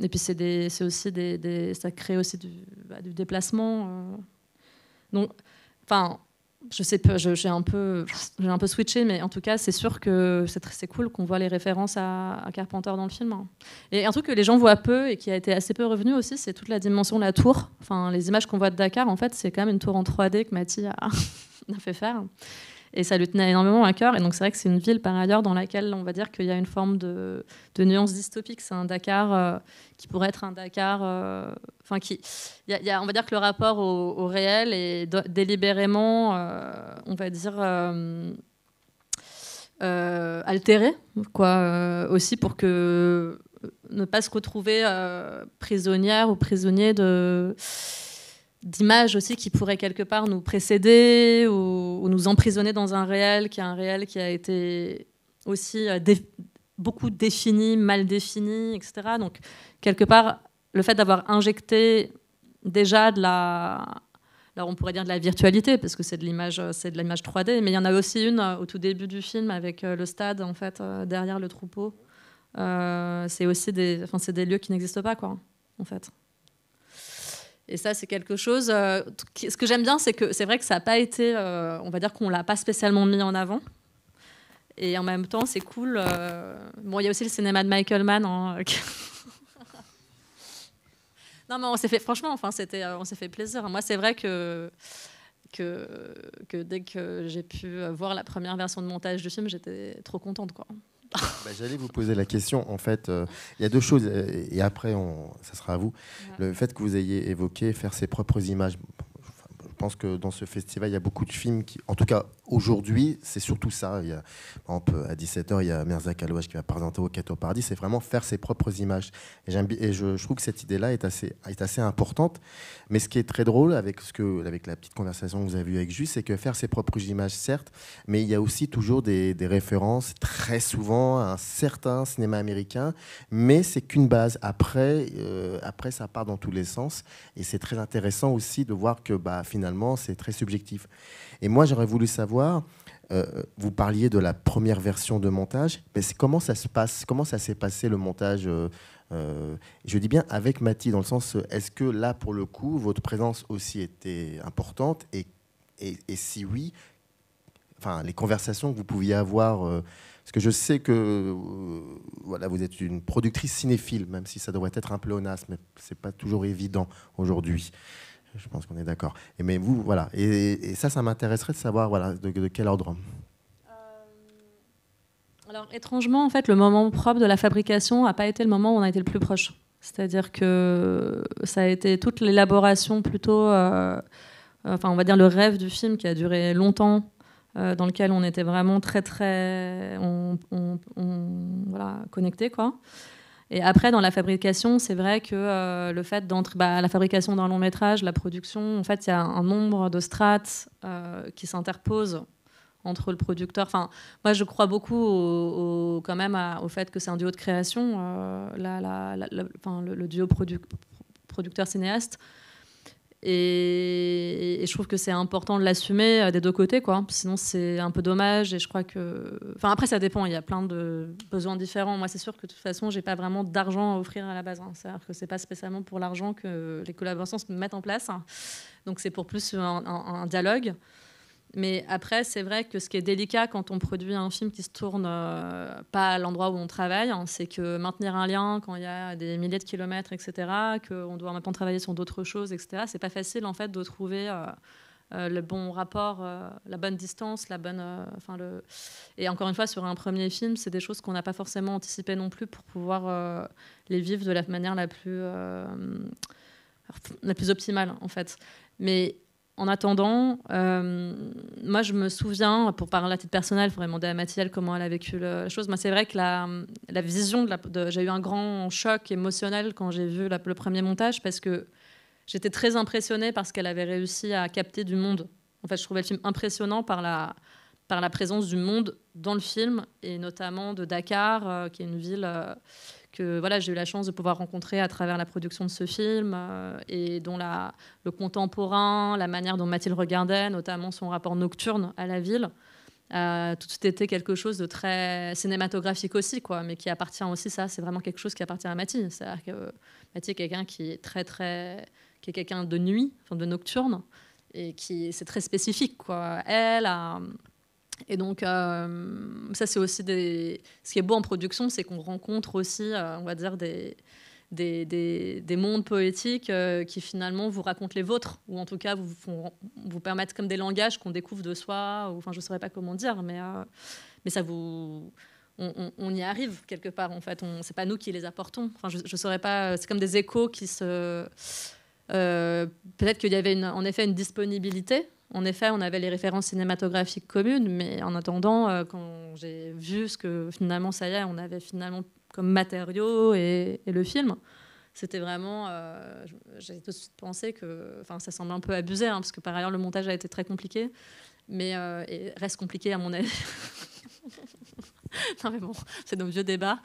et puis c'est aussi des, ça crée aussi du, bah, du déplacement. Donc, enfin, je sais pas, j'ai un peu, j'ai un peu switché, mais en tout cas, c'est sûr que c'est cool qu'on voit les références à, Carpenter dans le film. Hein. Et un truc que les gens voient peu et qui a été assez peu revenu aussi, c'est toute la dimension de la tour. Enfin, les images qu'on voit de Dakar, en fait, c'est quand même une tour en 3D que Mathy a, <laughs> a fait faire. Et ça lui tenait énormément à cœur. Et donc, c'est vrai que c'est une ville, par ailleurs, dans laquelle on va dire qu'il y a une forme de, de nuance dystopique. C'est un Dakar euh, qui pourrait être un Dakar. Euh, enfin, qui. y a, on va dire que le rapport au, réel est délibérément, euh, on va dire. altéré, quoi, aussi pour que ne pas se retrouver prisonnière ou prisonnier de, d'images aussi qui pourraient quelque part nous précéder ou, nous emprisonner dans un réel qui est un réel qui a été aussi euh, beaucoup défini, mal défini, etc. Donc quelque part, le fait d'avoir injecté déjà de la, alors on pourrait dire de la virtualité parce que c'est de l'image, euh, c'est de l'image 3D, mais il y en a aussi une euh, au tout début du film avec le stade en fait derrière le troupeau. c'est aussi des, enfin c'est des lieux qui n'existent pas quoi en fait. Et ça, c'est quelque chose. Euh, ce que j'aime bien, c'est que c'est vrai que ça n'a pas été. Euh, on va dire qu'on ne l'a pas spécialement mis en avant. Et en même temps, c'est cool. Euh, bon, il y a aussi le cinéma de Michael Mann. Hein, <laughs> non, mais on s'est fait. Franchement, enfin, c'était, on s'est fait plaisir. Moi, c'est vrai que. Que, que dès que j'ai pu voir la première version de montage du film, j'étais trop contente. Quoi. Bah, j'allais vous poser la question. En fait, euh, il y a deux choses, euh, et après, on, ça sera à vous. Le fait que vous ayez évoqué faire ses propres images. je pense que dans ce festival, il y a beaucoup de films qui, en tout cas aujourd'hui, c'est surtout ça. Il y a, par à 17h, il y a Mirza Kalouache qui va présenter au Cato Paradis. C'est vraiment faire ses propres images. Et, et je, trouve que cette idée-là est assez, est assez importante. Mais ce qui est très drôle avec, ce que, avec la petite conversation que vous avez eue avec Jus, c'est que faire ses propres images, certes, mais il y a aussi toujours des, références, très souvent, à un certain cinéma américain. Mais c'est qu'une base. Après, euh, après, ça part dans tous les sens. Et c'est très intéressant aussi de voir que bah, finalement, c'est très subjectif. Et moi, j'aurais voulu savoir, euh, vous parliez de la première version de montage, mais comment ça se passe Comment ça s'est passé le montage euh, euh, Je dis bien avec Mathilde, dans le sens, est-ce que là, pour le coup, votre présence aussi était importante et, et, si oui, enfin, les conversations que vous pouviez avoir parce que je sais que voilà, vous êtes une productrice cinéphile, même si ça devrait être un pléonasme, mais ce n'est pas toujours évident aujourd'hui. Je pense qu'on est d'accord. Et mais vous, voilà. Et, ça, ça m'intéresserait de savoir, voilà, de, quel ordre. Euh, alors étrangement, en fait, le moment propre de la fabrication n'a pas été le moment où on a été le plus proche. C'est-à-dire que ça a été toute l'élaboration plutôt, euh, euh, enfin, on va dire le rêve du film qui a duré longtemps dans lequel on était vraiment très très voilà, connecté quoi. Et après, dans la fabrication, c'est vrai que euh, le fait d'entrer bah, la fabrication d'un long métrage, la production, en fait, il y a un nombre de strates euh, qui s'interposent entre le producteur. Enfin, moi, je crois beaucoup au, quand même au fait que c'est un duo de création. Euh, le, duo producteur-cinéaste, et, je trouve que c'est important de l'assumer euh, des deux côtés, quoi. Sinon, c'est un peu dommage. Et je crois que. Enfin, après, ça dépend. Il y a plein de besoins différents. Moi, c'est sûr que de toute façon, j'ai pas vraiment d'argent à offrir à la base. Hein. C'est-à-dire que c'est pas spécialement pour l'argent que les collaborations se mettent en place. Donc, c'est pour plus un dialogue. Mais après, c'est vrai que ce qui est délicat quand on produit un film qui se tourne euh, pas à l'endroit où on travaille, hein, c'est que maintenir un lien quand il y a des milliers de kilomètres, etc., qu'on doit maintenant travailler sur d'autres choses, etc., c'est pas facile en fait de trouver euh, euh, le bon rapport, la bonne distance, la bonne. Enfin, le... Et encore une fois, sur un premier film, c'est des choses qu'on n'a pas forcément anticipées non plus pour pouvoir les vivre de la manière la plus, la plus optimale en fait. Mais en attendant, euh, moi je me souviens, pour parler à titre personnel, il faudrait demander à Mathilde comment elle a vécu la chose. Moi c'est vrai que la, vision, de de, j'ai eu un grand choc émotionnel quand j'ai vu le premier montage parce que j'étais très impressionnée parce qu'elle avait réussi à capter du monde. En fait, je trouvais le film impressionnant par la, par la présence du monde dans le film et notamment de Dakar, euh, qui est une ville. Euh, que voilà, j'ai eu la chance de pouvoir rencontrer à travers la production de ce film euh, et dont la, le contemporain, la manière dont Mathilde regardait, notamment son rapport nocturne à la ville, euh, tout était quelque chose de très cinématographique aussi, quoi, mais qui appartient aussi, ça, c'est vraiment quelque chose qui appartient à Mathilde. C'est-à-dire que Mathilde est quelqu'un qui est très, très. qui est quelqu'un de nuit, enfin de nocturne, et qui. c'est très spécifique, quoi. Elle a. Et donc, euh, ça, c'est aussi des... ce qui est beau en production, c'est qu'on rencontre aussi, euh, on va dire, des, des, des, mondes poétiques euh, qui finalement vous racontent les vôtres, ou en tout cas vous, vous permettent comme des langages qu'on découvre de soi, ou enfin, je ne saurais pas comment dire, mais, mais ça vous. On, y arrive quelque part, en fait. On, c'est pas nous qui les apportons. Enfin, je, saurais pas. C'est comme des échos qui se. Peut-être qu'il y avait en effet une disponibilité en effet, on avait les références cinématographiques communes, mais en attendant, euh, quand j'ai vu ce que finalement, ça y est, on avait finalement comme matériaux et, le film, c'était vraiment. Euh, j'ai tout de suite pensé que. Enfin, ça semble un peu abusé, hein, parce que par ailleurs, le montage a été très compliqué, mais euh, reste compliqué à mon avis. <laughs> non, mais bon, c'est nos vieux débats.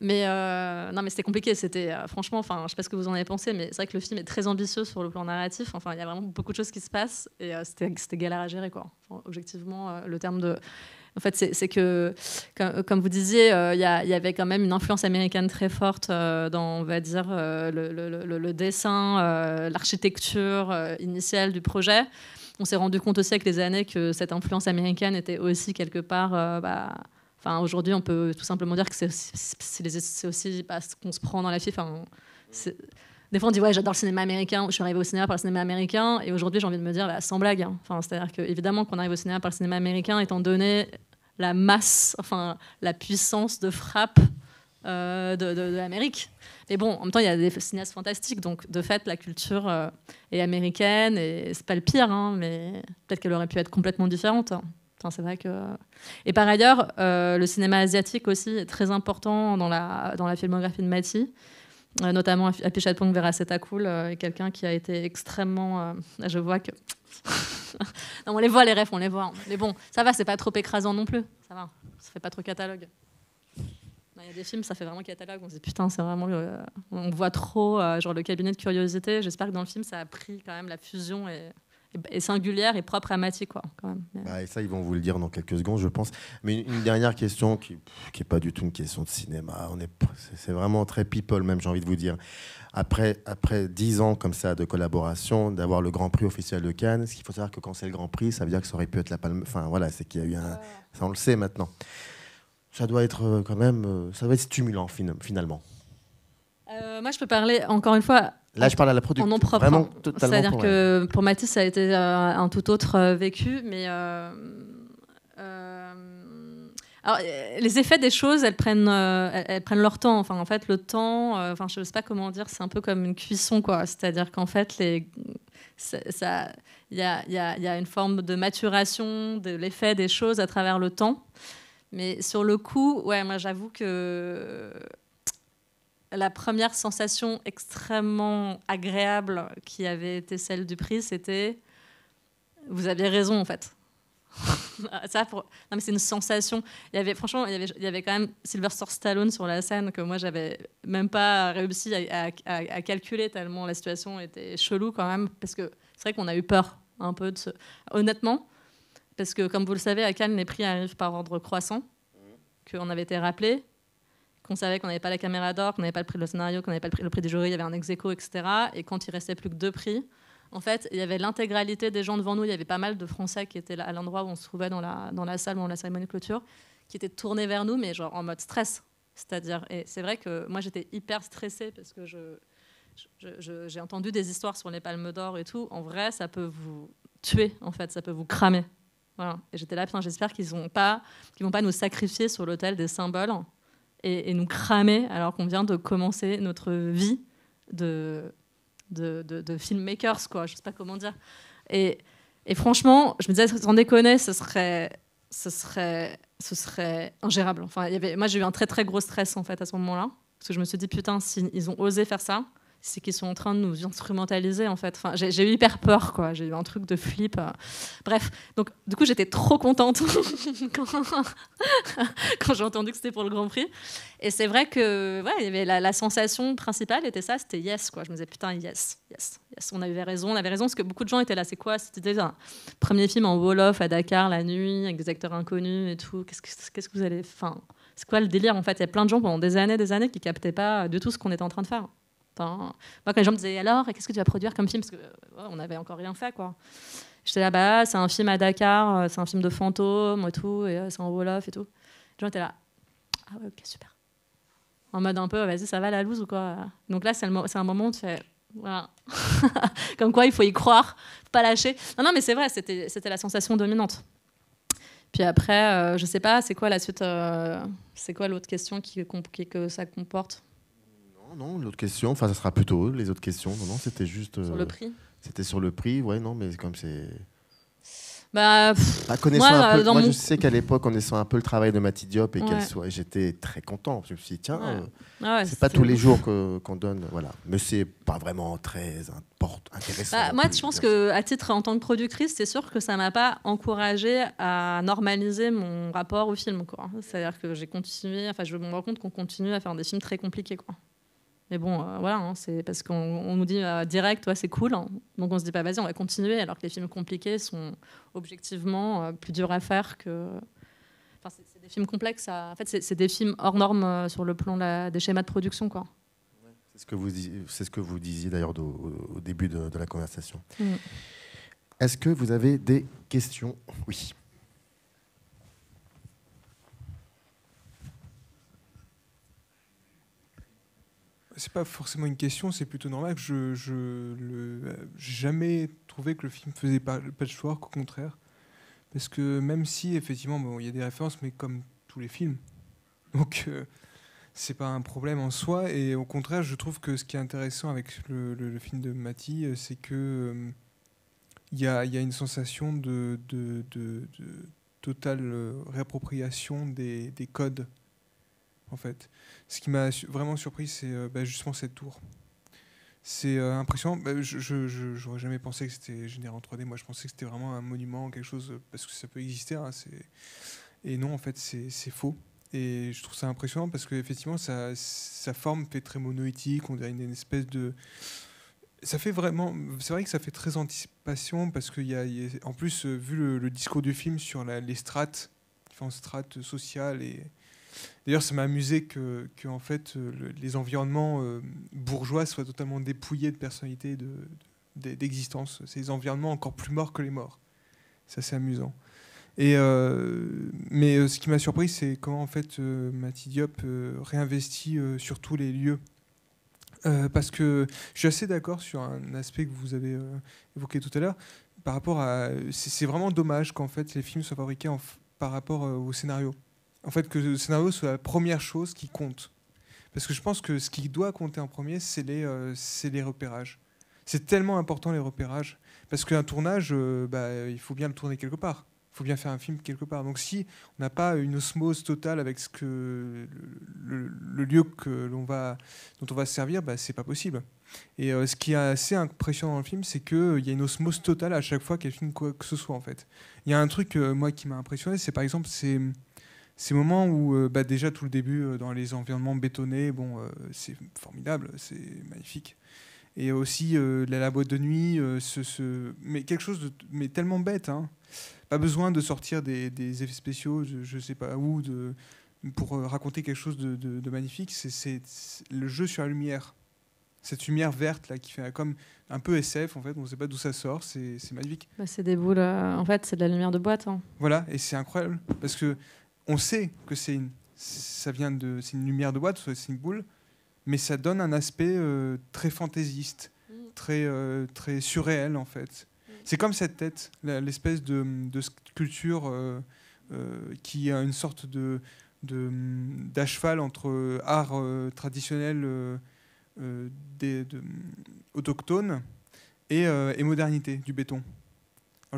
Mais euh, non, mais c'était compliqué. C'était euh, franchement, enfin, je sais pas ce que vous en avez pensé, mais c'est vrai que le film est très ambitieux sur le plan narratif. Enfin, il y a vraiment beaucoup de choses qui se passent et euh, c'était galère à gérer, quoi. objectivement, le terme de en fait, c'est que, comme, vous disiez, il y, avait quand même une influence américaine très forte dans, on va dire, le, dessin, l'architecture initiale du projet. On s'est rendu compte aussi avec les années que cette influence américaine était aussi quelque part bah, aujourd'hui, on peut tout simplement dire que c'est aussi, parce bah, ce qu'on se prend dans la fille. Enfin, des fois, on dit ouais, j'adore le cinéma américain. Je suis arrivée au cinéma par le cinéma américain, et aujourd'hui, j'ai envie de me dire bah, sans blague. Hein. Enfin, c'est-à-dire qu'évidemment qu'on arrive au cinéma par le cinéma américain, étant donné la masse, enfin la puissance de frappe euh, de, l'Amérique. Mais bon, en même temps, il y a des cinéastes fantastiques, donc de fait, la culture euh, est américaine et c'est pas le pire, hein, mais peut-être qu'elle aurait pu être complètement différente. Hein c'est vrai que. Et par ailleurs, euh, le cinéma asiatique aussi est très important dans la, dans la filmographie de Mati, euh, notamment Apichatpong Veracetakul, euh, quelqu'un qui a été extrêmement. Euh, je vois que. <laughs> non, on les voit, les refs, on les voit. Hein. Mais bon, ça va, c'est pas trop écrasant non plus. Ça va, ça fait pas trop catalogue. Il y a des films, ça fait vraiment catalogue. On se dit putain, c'est vraiment. on voit trop, euh, genre le cabinet de curiosité. J'espère que dans le film, ça a pris quand même la fusion et et singulière et propre à Mathieu, quoi, quand même. Bah, et ça, ils vont vous le dire dans quelques secondes, je pense. Mais une, dernière question qui n'est pas du tout une question de cinéma. On est, c'est vraiment très people, même, j'ai envie de vous dire. Après, après 10 ans comme ça de collaboration, d'avoir le Grand Prix officiel de Cannes, ce qu'il faut savoir que quand c'est le Grand Prix, ça veut dire que ça aurait pu être la palme. Enfin, voilà, c'est qu'il y a eu un. Ça, on le sait maintenant. Ça doit être euh, quand même. Euh, ça doit être stimulant, finalement. Euh, moi, je peux parler encore une fois. Là, je parle à la production. En propre. Hein. C'est-à-dire que pour Mathis, ça a été euh, un tout autre euh, vécu, mais. Alors, les effets des choses, elles prennent, elles, prennent leur temps. Enfin, en fait, le temps, enfin, je ne sais pas comment dire, c'est un peu comme une cuisson, quoi. C'est-à-dire qu'en fait, les, ça, il y a, y a, une forme de maturation de l'effet des choses à travers le temps. Mais sur le coup, ouais, moi, j'avoue que la première sensation extrêmement agréable qui avait été celle du prix, c'était vous aviez raison en fait. <laughs> ça non mais c'est une sensation. Il y avait franchement, il y avait, il y quand même Sylvester Stallone sur la scène que moi j'avais même pas réussi à, calculer tellement la situation était chelou quand même parce que c'est vrai qu'on a eu peur un peu de ce... honnêtement parce que comme vous le savez à Cannes les prix arrivent par ordre croissant qu'on avait été rappelé qu'on savait qu'on n'avait pas la caméra d'or, qu'on n'avait pas le prix le scénario, qu'on n'avait pas le prix, le prix du jury, il y avait un ex aequo, etc. Et quand il restait plus que deux prix, en fait, il y avait l'intégralité des gens devant nous. Il y avait pas mal de Français qui étaient à l'endroit où on se trouvait dans la, dans la salle, dans la cérémonie de clôture, qui étaient tournés vers nous, mais genre en mode stress. C'est-à-dire, et c'est vrai que moi j'étais hyper stressée parce que j'ai entendu des histoires sur les palmes d'or et tout. En vrai, ça peut vous tuer, en fait, ça peut vous cramer. Et j'étais là, j'espère qu'ils ne vont pas nous sacrifier sur l'autel des symboles et, nous cramer alors qu'on vient de commencer notre vie de, de, de, filmmakers, quoi. Je sais pas comment dire. Et, et franchement, je me disais, sans déconner, ce serait, ce serait, ce serait ingérable. Enfin, y avait, moi, j'ai eu un très très gros stress en fait à ce moment-là, parce que je me suis dit, putain, s'ils ont osé faire ça, c'est qu'ils sont en train de nous instrumentaliser en fait. Enfin, j'ai eu hyper peur quoi, j'ai eu un truc de flip. Euh. Bref, donc du coup j'étais trop contente <laughs> quand, j'ai entendu que c'était pour le Grand Prix. Et c'est vrai que ouais, la, sensation principale était ça, c'était yes quoi. Je me disais putain yes, yes, on avait raison, on avait raison parce que beaucoup de gens étaient là. C'est quoi C'était un premier film en Wolof à Dakar la nuit avec des acteurs inconnus et tout. Qu'est-ce qu'est-ce que vous allez, enfin, c'est quoi le délire en fait Il y a plein de gens pendant des années, des années qui captaient pas du tout ce qu'on était en train de faire. Moi, quand les gens me disaient alors, qu'est-ce que tu vas produire comme film Parce qu'on euh, on n'avait encore rien fait, quoi. J'étais là, bas c'est un film à Dakar, euh, c'est un film de fantômes, et tout, et euh, c'est en Wolof et tout. Les gens étaient là, ah ouais, ok, super. En mode un peu, vas-y, ça va la loose ou quoi Donc là, c'est un moment où tu fais, voilà. <laughs> comme quoi, il faut y croire, pas lâcher. Non, non, mais c'est vrai, c'était la sensation dominante. Puis après, je sais pas, c'est quoi la suite C'est quoi l'autre question qui, qui, que ça comporte non, l'autre question, enfin ça sera plutôt les autres questions. Non, non c'était juste. Sur euh, le prix C'était sur le prix, ouais, non, mais comme c'est. Bah, ah, moi, je sais qu'à l'époque, connaissant un peu le travail de Mati et qu'elle soit, j'étais très content. Je me suis dit, tiens, euh, ah c'est pas tous les jours qu'on donne, voilà. Mais c'est pas vraiment très intéressant. Bah, moi, je pense qu'à titre en tant que productrice, c'est sûr que ça m'a pas encouragée à normaliser mon rapport au film, C'est-à-dire que j'ai continué, enfin, je me rends compte qu'on continue à faire des films très compliqués, quoi. Mais bon, euh, voilà, hein, c'est parce qu'on nous dit euh, direct, c'est cool. Hein. Donc on se dit pas, bah, vas-y, on va continuer. Alors que les films compliqués sont objectivement euh, plus durs à faire que. Enfin, c'est des films complexes. En fait, c'est des films hors normes sur le plan des schémas de production, quoi. c'est ce que vous, c'est ce que vous disiez d'ailleurs au, début de, la conversation. Mm. Est-ce que vous avez des questions Oui. c'est pas forcément une question, c'est plutôt normal que je, je le, jamais trouvé que le film faisait pas le patchwork, au contraire. Parce que même si, effectivement, il y a des références, mais comme tous les films. Donc, euh, c'est pas un problème en soi. Et au contraire, je trouve que ce qui est intéressant avec le, film de Matty, euh, c'est que euh, il y, y, a, une sensation de, de, de, de totale réappropriation des, des codes en fait. Ce qui m'a vraiment surpris, c'est euh, bah, justement cette tour. C'est euh, impressionnant. Bah, je n'aurais jamais pensé que c'était généré en 3D. Moi, je pensais que c'était vraiment un monument, quelque chose, euh, parce que ça peut exister. Hein, et non, en fait, c'est faux. Et je trouve ça impressionnant parce qu'effectivement, sa, sa forme fait très monoéthique On a une, espèce de. Ça fait vraiment. C'est vrai que ça fait très anticipation parce qu'il y, En plus, vu le, discours du film sur les strates, différentes strates sociales et D'ailleurs, ça m'a amusé que, en fait, euh, les environnements euh, bourgeois soient totalement dépouillés de personnalité, d'existence. De, C'est des environnements encore plus morts que les morts. Ça, C'est amusant. Et euh, mais ce qui m'a surpris, c'est comment en fait réinvestit sur tous les lieux. parce que je suis assez d'accord sur un aspect que vous avez évoqué tout à l'heure, par rapport à, c'est vraiment dommage qu'en fait les films soient fabriqués par rapport au scénario en fait, que le scénario soit la première chose qui compte. Parce que je pense que ce qui doit compter en premier, c'est les, euh, les repérages. C'est tellement important les repérages. Parce qu'un tournage, euh, bah, il faut bien le tourner quelque part. Il faut bien faire un film quelque part. Donc si on n'a pas une osmose totale avec ce que le, lieu que l'on va, dont on va se servir, bah, c'est pas possible. Et euh, ce qui est assez impressionnant dans le film, c'est qu'il y a une osmose totale à chaque fois qu'elle filme film quoi que ce soit en fait. Il y a un truc moi qui m'a impressionné, c'est par exemple c'est ces moments où euh, bah, déjà tout le début euh, dans les environnements bétonnés, bon, euh, c'est formidable, c'est magnifique. Et aussi la, boîte de nuit, ce, mais quelque chose de mais tellement bête. Hein. Pas besoin de sortir des, effets spéciaux, je sais pas où, de, pour raconter quelque chose de, magnifique. C'est le jeu sur la lumière cette lumière verte là qui fait comme un peu SF en fait, on ne sait pas d'où ça sort, c'est magnifique. Bah, c'est des boules, en fait c'est de la lumière de boîte. Hein. Voilà, et c'est incroyable parce que on sait que c'est une, ça vient de, c'est une lumière de boîte mais ça donne un aspect euh, très fantaisiste, mm. très, euh, très surréel en fait. Mm. C'est comme cette tête, l'espèce de, sculpture euh, qui a une sorte de, de d'acheval entre art traditionnel autochtone et modernité du béton.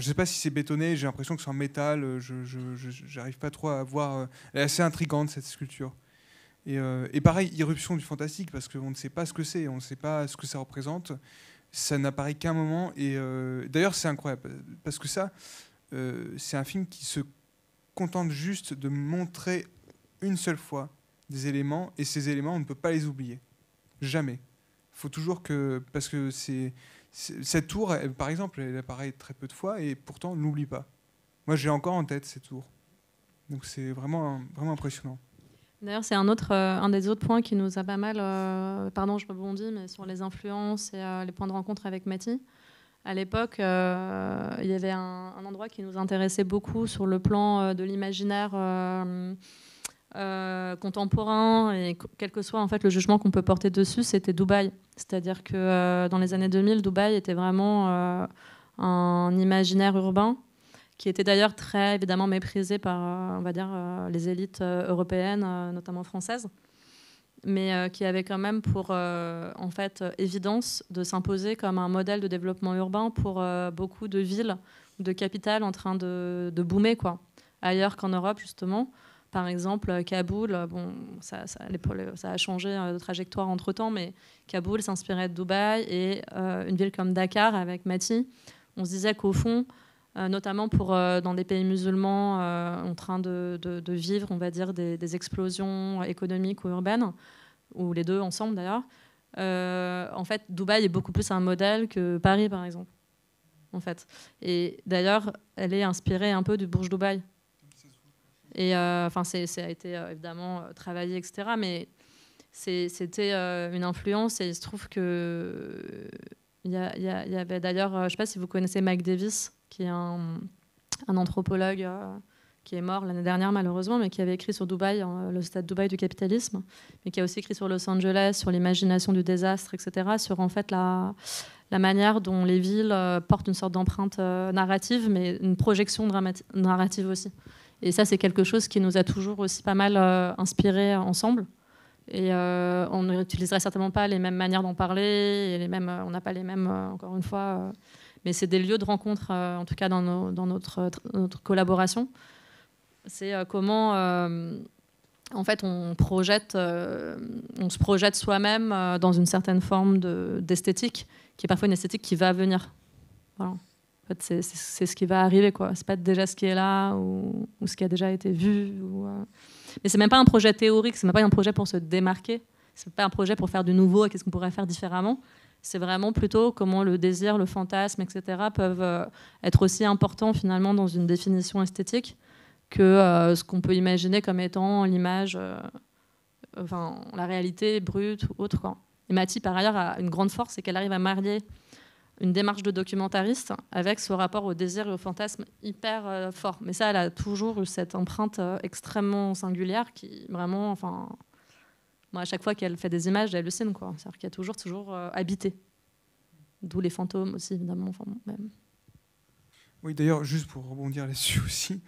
Je ne sais pas si c'est bétonné, j'ai l'impression que c'est en métal, euh, je n'arrive pas trop à voir. Euh, elle est assez intrigante cette sculpture. Euh, et, pareil, irruption du fantastique, parce qu'on ne sait pas ce que c'est, on ne sait pas ce que ça représente. Ça n'apparaît qu'un moment. Et d'ailleurs, c'est incroyable, parce que ça, c'est un film qui se contente juste de montrer une seule fois des éléments, et ces éléments, on ne peut pas les oublier. Jamais. Il faut toujours que. Parce que c'est cette tour, par exemple, elle apparaît très peu de fois et pourtant, on n'oublie pas. Moi, j'ai encore en tête cette tour. Donc c'est vraiment, vraiment impressionnant. D'ailleurs, c'est un, autre, euh, un des autres points qui nous a pas mal, euh, pardon, je rebondis, mais sur les influences et euh, les points de rencontre avec Mathy. À l'époque, il y avait un, endroit qui nous intéressait beaucoup sur le plan de l'imaginaire euh, contemporain et quel que soit en fait le jugement qu'on peut porter dessus, c'était Dubaï. C'est-à-dire que euh, dans les années 2000, Dubaï était vraiment euh, un imaginaire urbain qui était d'ailleurs très évidemment méprisé par, on va dire, les élites européennes, notamment françaises, mais qui avait quand même pour en fait évidence de s'imposer comme un modèle de développement urbain pour beaucoup de villes, de capitales en train de, de boomer quoi. Ailleurs qu'en Europe justement par exemple, euh, Kaboul, euh, bon, ça, ça, a changé euh, de trajectoire entre-temps, mais Kaboul s'inspirait de Dubaï et une ville comme Dakar avec Mati. On se disait qu'au fond, notamment pour, dans des pays musulmans en train de, vivre, on va dire, des, explosions économiques ou urbaines, ou les deux ensemble d'ailleurs, en fait, Dubaï est beaucoup plus un modèle que Paris, par exemple. En fait. Et d'ailleurs, elle est inspirée un peu du Burj Dubaï. Et euh, enfin, ça a été euh, évidemment euh, travaillé, etc. Mais c'était une influence et il se trouve que il y, avait d'ailleurs, je ne sais pas si vous connaissez Mike Davis, qui est un, anthropologue qui est mort l'année dernière malheureusement, mais qui avait écrit sur Dubaï, hein, le stade Dubaï du capitalisme, mais qui a aussi écrit sur Los Angeles, sur l'imagination du désastre, etc., sur en fait la, manière dont les villes portent une sorte d'empreinte narrative, mais une projection narrative aussi. Et ça, c'est quelque chose qui nous a toujours aussi pas mal euh, inspiré ensemble. Et euh, on n'utiliserait certainement pas les mêmes manières d'en parler, et les mêmes, euh, on n'a pas les mêmes, encore une fois. mais c'est des lieux de rencontre, en tout cas dans, notre, notre, collaboration. C'est comment, en fait, on, projette, on se projette soi-même dans une certaine forme d'esthétique, qui est parfois une esthétique qui va venir. Voilà c'est, ce qui va arriver, quoi. C'est pas déjà ce qui est là ou, ce qui a déjà été vu. Ou, euh. Mais c'est même pas un projet théorique, c'est même pas un projet pour se démarquer. C'est pas un projet pour faire du nouveau et qu'est-ce qu'on pourrait faire différemment. C'est vraiment plutôt comment le désir, le fantasme, etc. peuvent euh, être aussi importants finalement dans une définition esthétique que euh, ce qu'on peut imaginer comme étant l'image, enfin la réalité brute ou autre. Et Mati, par ailleurs, a une grande force, c'est qu'elle arrive à marier une démarche de documentariste avec ce rapport au désir et au fantasme hyper euh, fort. Mais ça, elle a toujours eu cette empreinte euh, extrêmement singulière qui vraiment, enfin, moi, à chaque fois qu'elle fait des images, elle le quoi. C'est-à-dire qu'il y a toujours, toujours euh, habité. D'où les fantômes aussi évidemment. même. Oui, d'ailleurs, juste pour rebondir là-dessus aussi,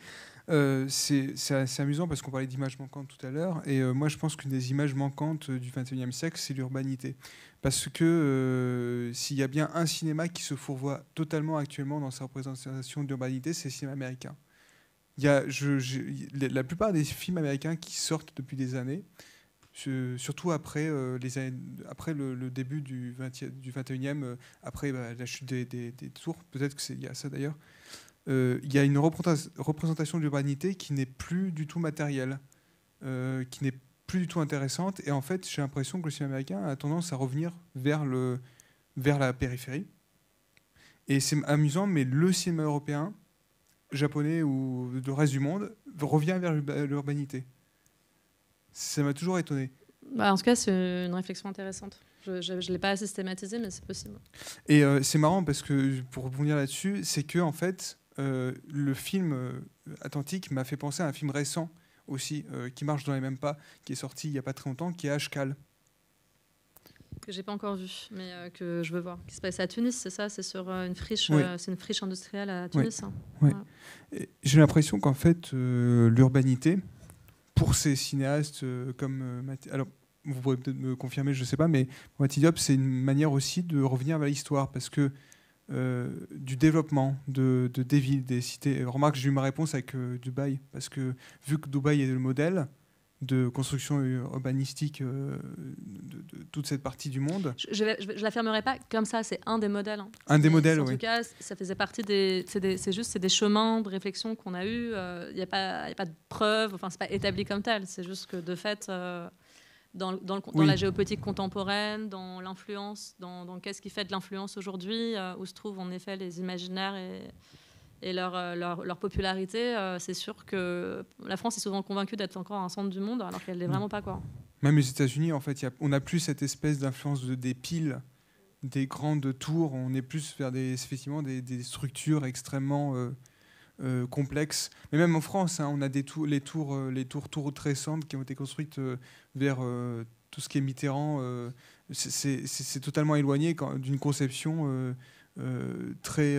euh, c'est amusant parce qu'on parlait d'images manquantes tout à l'heure. Et euh, moi, je pense qu'une des images manquantes euh, du 21e siècle, c'est l'urbanité. Parce que s'il y a bien un cinéma qui se fourvoie totalement actuellement dans sa représentation d'urbanité, c'est le cinéma américain. Il y a, la plupart des films américains qui sortent depuis des années, surtout après, les après le, début du, 20, du 21e, après bah, la chute des, des tours, peut-être qu'il y a ça d'ailleurs, euh, il y a une représentation de l'urbanité qui n'est plus du tout matérielle, euh, qui n'est plus du tout intéressante. Et en fait, j'ai l'impression que le cinéma américain a tendance à revenir vers, le, vers la périphérie. Et c'est amusant, mais le cinéma européen, japonais ou le reste du monde, revient vers l'urbanité. Ça m'a toujours étonné. Bah, en tout cas, c'est une réflexion intéressante. Je ne l'ai pas systématisé, mais c'est possible. Et euh, c'est marrant parce que, pour rebondir là-dessus, c'est que en fait, euh, le film euh, Atlantique m'a fait penser à un film récent aussi, euh, qui marche dans les mêmes pas, qui est sorti il n'y a pas très longtemps, qui est Ashkal. Que j'ai pas encore vu, mais que je veux voir. Qui se passe à Tunis, c'est ça C'est sur une friche, c'est une friche industrielle à Tunis. Hein? J'ai l'impression qu'en fait, l'urbanité, pour ces cinéastes comme alors vous pourrez peut-être me confirmer, je ne sais pas, mais Mathilde, c'est une manière aussi de revenir à l'histoire, parce que euh, du développement de, des villes, des cités. Remarque, j'ai eu ma réponse avec euh, Dubaï, parce que vu que Dubaï est le modèle de construction urbanistique euh, de, toute cette partie du monde. Je ne l'affirmerai pas comme ça, c'est un des modèles. Hein. Un des modèles, en oui. En tout cas, ça faisait partie des... C'est juste c'est des chemins de réflexion qu'on a eus. Il n'y a, a, pas de preuves, enfin, ce n'est pas établi comme tel. C'est juste que, de fait, dans, la géopolitique contemporaine, dans l'influence, dans, qu'est-ce qui fait de l'influence aujourd'hui, euh, où se trouvent en effet les imaginaires et, et leur, euh, leur, popularité. Euh, c'est sûr que la France est souvent convaincue d'être encore un centre du monde, alors qu'elle n'est mm. vraiment pas. Quoi. Même aux États-Unis, en fait, a, on n'a plus cette espèce d'influence de, des piles, des grandes tours, on est plus vers des, effectivement, des, structures extrêmement... Euh, complexe Mais même en France, hein, on a des tours, les, tours, euh, les tours qui ont été construites euh, vers tout ce qui est Mitterrand. c'est totalement éloigné d'une conception très,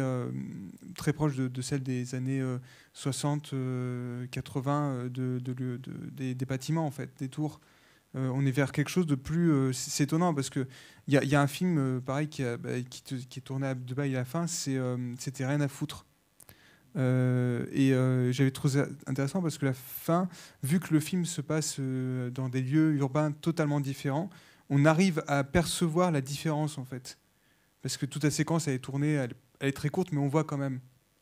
très proche de, celle des années 60, 80 de, des, des, bâtiments, en fait, des tours. on est vers quelque chose de plus. c'est étonnant parce qu'il y, a, y a un film pareil qui, bah, qui, est tourné à Dubaï à la fin, c'est C'était rien à foutre. Euh, et euh, j'avais trouvé ça intéressant parce que la fin, vu que le film se passe euh, dans des lieux urbains totalement différents, on arrive à percevoir la différence en fait. Parce que toute la séquence, elle est tournée, elle, est très courte, mais on voit quand même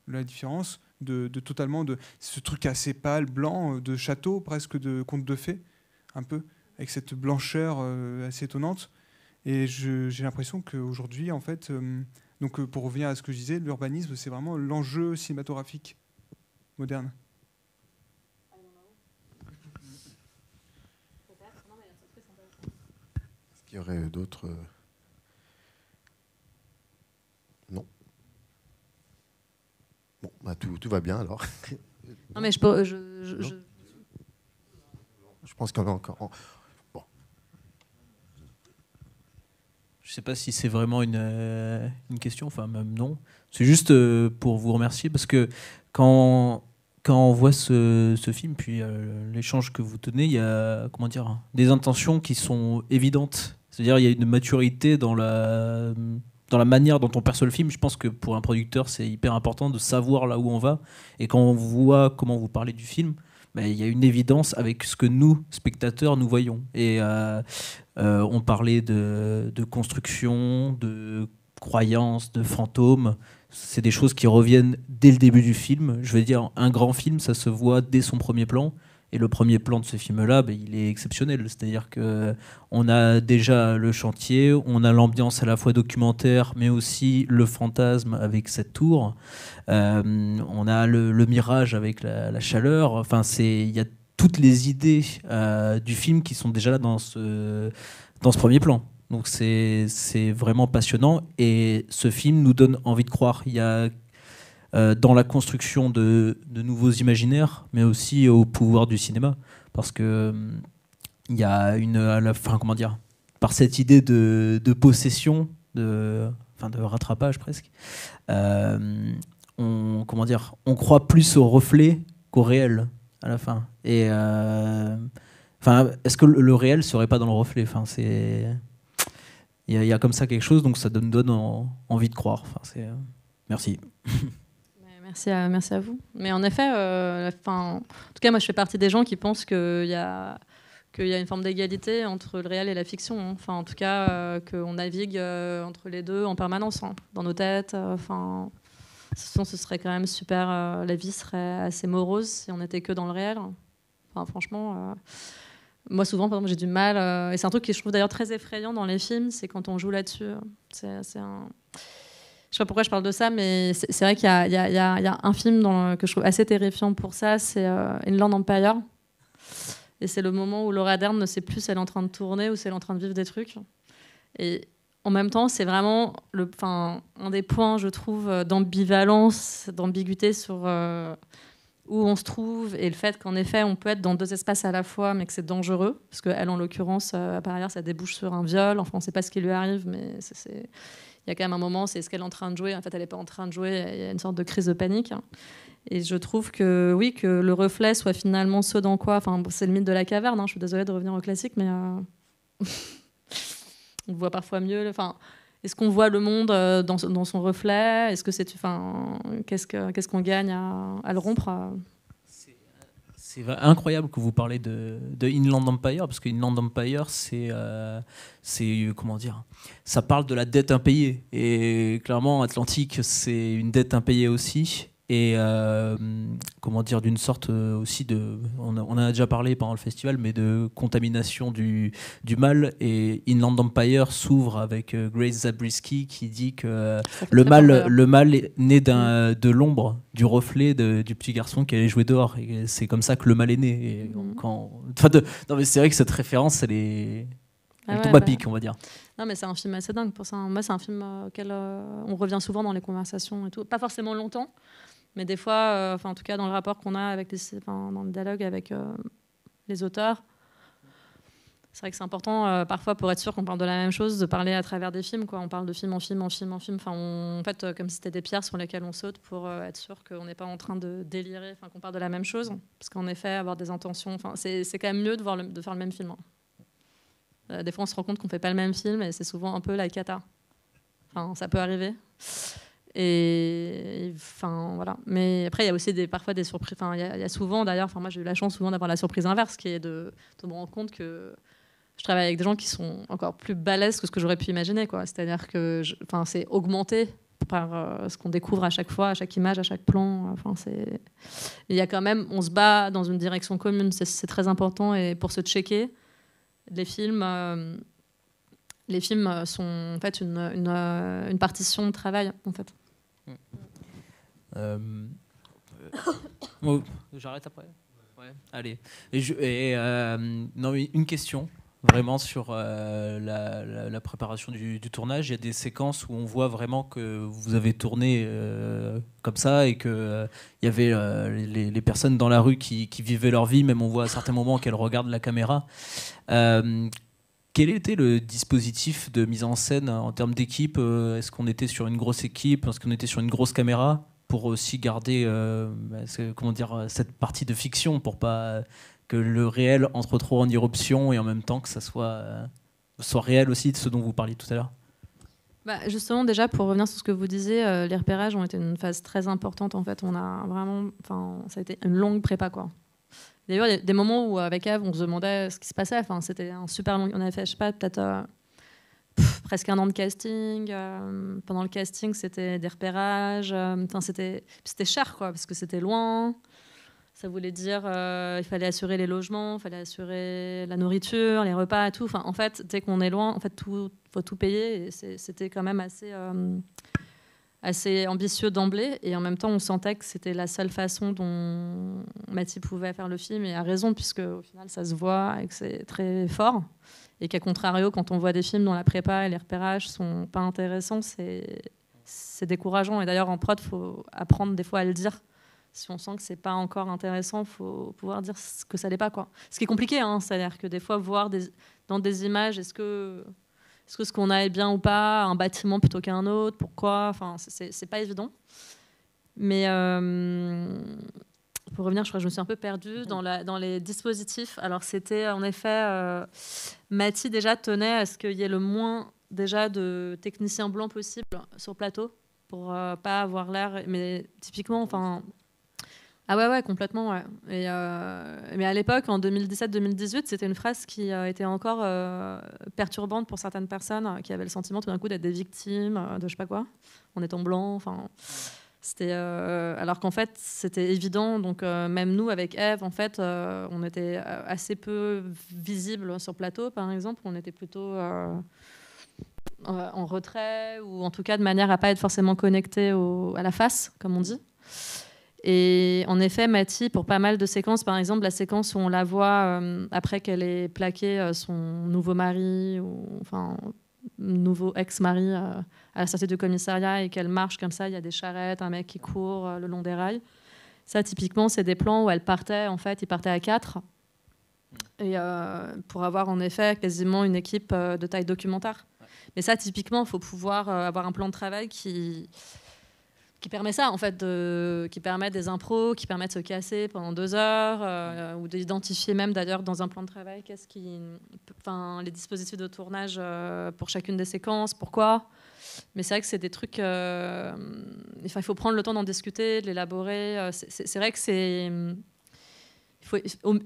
la différence de, totalement de ce truc assez pâle, blanc, de château, presque de conte de fées, un peu, avec cette blancheur assez étonnante. Et j'ai l'impression qu'aujourd'hui, en fait, donc euh, pour revenir à ce que je disais, l'urbanisme, c'est vraiment l'enjeu cinématographique moderne. Est-ce qu'il y aurait d'autres... Euh, non. Bon, bah tout, tout, va bien alors. Non, mais je, je, je pense qu'on a encore... Je ne sais pas si c'est vraiment une, euh, une, question, enfin même non. C'est juste euh, pour vous remercier parce que quand, quand on voit ce, ce film, puis euh, l'échange que vous tenez, il y a comment dire, des intentions qui sont évidentes. C'est-à-dire il y a une maturité dans la, dans la manière dont on perçoit le film. Je pense que pour un producteur, c'est hyper important de savoir là où on va. Et quand on voit comment vous parlez du film, ben, il y a une évidence avec ce que nous, spectateurs, nous voyons. Et euh, on parlait de, construction, de croyances, de fantômes. C'est des choses qui reviennent dès le début du film. Je veux dire, un grand film, ça se voit dès son premier plan. Et le premier plan de ce film-là, ben, il est exceptionnel. C'est-à-dire qu'on a déjà le chantier, on a l'ambiance à la fois documentaire, mais aussi le fantasme avec cette tour. Euh, on a le, mirage avec la, chaleur. Enfin, il y a toutes les idées euh, du film qui sont déjà là dans ce, dans ce premier plan. Donc c'est vraiment passionnant et ce film nous donne envie de croire. Il y a euh, dans la construction de, de, nouveaux imaginaires, mais aussi au pouvoir du cinéma. Parce que euh, il y a une. comment dire Par cette idée de, de possession, de, enfin de rattrapage presque, on, comment dire, on croit plus au reflet qu'au réel à la fin. Et euh, enfin, est-ce que le, réel serait pas dans le reflet Enfin, c'est il y, a comme ça quelque chose, donc ça donne, donne envie de croire. Enfin, euh, merci. <laughs> Merci à, merci à, vous. Mais en effet, enfin, euh, en tout cas, moi, je fais partie des gens qui pensent qu'il y a qu'il y a une forme d'égalité entre le réel et la fiction. Hein. Enfin, en tout cas, qu'on navigue entre les deux en permanence, hein, dans nos têtes. Enfin, Sinon, ce serait quand même super. Euh, la vie serait assez morose si on n'était que dans le réel. Enfin, franchement, euh, moi, souvent, j'ai du mal. Euh, et c'est un truc que je trouve d'ailleurs très effrayant dans les films, c'est quand on joue là-dessus. C'est un. Je sais pas pourquoi je parle de ça, mais c'est vrai qu'il y, y, y, a un film dans que je trouve assez terrifiant pour ça, c'est Inland Empire. Et c'est le moment où Laura Dern ne sait plus si elle est en train de tourner ou si elle est en train de vivre des trucs. Et, en même temps, c'est vraiment le, un des points, je trouve, euh, d'ambivalence, d'ambiguïté sur euh, où on se trouve et le fait qu'en effet, on peut être dans deux espaces à la fois, mais que c'est dangereux, parce qu'elle, en l'occurrence, euh, par ailleurs, ça débouche sur un viol. Enfin, on ne sait pas ce qui lui arrive, mais c'est il y a quand même un moment, c'est ce qu'elle est en train de jouer. En fait, elle n'est pas en train de jouer. Il y a une sorte de crise de panique. Et je trouve que oui, que le reflet soit finalement ce dans quoi. Enfin, c'est le mythe de la caverne. Hein. Je suis désolée de revenir au classique, mais <laughs> on voit parfois mieux. Enfin, est-ce qu'on voit le monde euh, dans, son reflet Est-ce que c'est, enfin, qu'est-ce qu'on gagne à, le rompre euh, c'est incroyable que vous parlez de, Inland Empire, parce que Inland Empire, c'est, euh, c'est comment dire, ça parle de la dette impayée. Et clairement, Atlantique, c'est une dette impayée aussi et euh, comment dire d'une sorte euh, aussi de on, en a déjà parlé pendant le festival mais de contamination du, du mal et Inland Empire s'ouvre avec euh, Grace Zabriskie qui dit que le mal le mal est né d'un de l'ombre du reflet du petit garçon qui allait jouer dehors et c'est comme ça que le mal est né mhm. quand de, non mais c'est vrai que cette référence elle est ah elle tombe à pic on va dire non, mais c'est un film assez dingue pour ça. Hein. Moi, c'est un film auquel on revient souvent dans les conversations et tout. Pas forcément longtemps, mais des fois, euh, enfin, en tout cas, dans le rapport qu'on a avec enfin, dans le dialogue avec euh, les auteurs, c'est vrai que c'est important euh, parfois pour être sûr qu'on parle de la même chose, de parler à travers des films. Quoi. On parle de film en film en film en film. Enfin, on, en fait, comme si c'était des pierres sur lesquelles on saute pour être sûr qu'on n'est pas en train de délirer, enfin, qu'on parle de la même chose. Parce qu'en effet, avoir des intentions, enfin, c'est, quand même mieux de, voir le, de faire le même film. Hein. des fois, on se rend compte qu'on ne fait pas le même film et c'est souvent un peu la cata. Enfin, ça peut arriver. Et enfin voilà. Mais après, il y a aussi des, parfois des surprises. Enfin, il y, a souvent d'ailleurs. Enfin, moi, j'ai eu la chance souvent d'avoir la surprise inverse, qui est de, me rendre compte que je travaille avec des gens qui sont encore plus balèzes que ce que j'aurais pu imaginer. Quoi. C'est-à-dire que, enfin, c'est augmenté par euh, ce qu'on découvre à chaque fois, à chaque image, à chaque plan. Enfin, c'est. Il y a quand même, on se bat dans une direction commune. C'est, très important et pour se checker, les films. Euh, les films sont en fait une, une, euh, une partition de travail en fait. Euh, oh. euh, <coughs> j'arrête après. allez. Euh, non, une question vraiment sur la, préparation du, tournage. Il y a des séquences où on voit vraiment que vous avez tourné comme ça et que il y avait les, personnes dans la rue qui, qui, vivaient leur vie. Même on voit à certains moments qu'elles regardent la caméra quel était le dispositif de mise en scène euh, en termes d'équipe euh, Est-ce qu'on était sur une grosse équipe Est-ce qu'on était sur une grosse caméra pour aussi garder euh, bah, comment dire cette partie de fiction pour pas que le réel entre trop en irruption et en même temps que ça soit soit réel aussi de ce dont vous parliez tout à l'heure. Bah, justement, déjà pour revenir sur ce que vous disiez, les repérages ont été une phase très importante en fait. On a vraiment, enfin, ça a été une longue prépa quoi il y a des moments où, avec Eve, on se demandait ce qui se passait. Enfin, c'était un super long. On avait fait, je sais pas, peut-être euh, presque un an de casting. Euh, pendant le casting, c'était des repérages. Euh, c'était, c'était cher, quoi, parce que c'était loin. Ça voulait dire il fallait assurer les logements, il fallait assurer la nourriture, les repas, tout. Enfin, en fait, dès qu'on est loin, en fait, tout, faut tout payer. Et c'était quand même assez assez ambitieux d'emblée. Et en même temps, on sentait que c'était la seule façon dont Mathieu pouvait faire le film. Et a raison, puisque au final, ça se voit et que c'est très fort. Et qu'à contrario, quand on voit des films dont la prépa et les repérages sont pas intéressants, c'est décourageant. Et d'ailleurs, en prod, faut apprendre des fois à le dire. Si on sent que c'est pas encore intéressant, faut pouvoir dire que ça n'est pas, quoi. Ce qui est compliqué, hein, c'est-à-dire que des fois, voir dans des images, est-ce que est-ce que ce qu'on a est bien ou pas Un bâtiment plutôt qu'un autre Pourquoi Enfin, c'est pas évident. Mais euh, pour revenir, je crois que je me suis un peu perdue mm-hmm. dans, la, dans les dispositifs. Alors, c'était en effet. Euh, Mathie déjà tenait à ce qu'il y ait le moins déjà de techniciens blancs possible sur plateau pour ne euh, pas avoir l'air. Mais typiquement, enfin, ah ouais, ouais, complètement, ouais. Et, euh, mais à l'époque, en 2017-2018, c'était une phrase qui euh, était encore euh, perturbante pour certaines personnes qui avaient le sentiment tout d'un coup d'être des victimes de je sais pas quoi, en étant blanc, enfin... C'était alors qu'en fait c'était évident donc même nous avec Eve en fait on était assez peu visible sur plateau par exemple on était plutôt en retrait ou en tout cas de manière à pas être forcément connecté à la face comme on dit et en effet, Mathie, pour pas mal de séquences, par exemple la séquence où on la voit euh, après qu'elle ait plaqué euh, son nouveau mari, ou enfin nouveau ex-mari euh, à la sortie du commissariat et qu'elle marche comme ça, il y a des charrettes, un mec qui court le long des rails. Ça, typiquement, c'est des plans où elle partait, en fait, il partait à quatre. Et pour avoir en effet quasiment une équipe de taille documentaire. Mais ça, typiquement, il faut pouvoir avoir un plan de travail qui, qui permet ça, en fait, qui permet des impros, qui permet de se casser pendant deux heures, euh, ou d'identifier même d'ailleurs dans un plan de travail qu'est-ce qui, enfin, les dispositifs de tournage euh, pour chacune des séquences, pourquoi. Mais c'est vrai que c'est des trucs. Euh, enfin, il faut prendre le temps d'en discuter, de l'élaborer. C'est vrai que c'est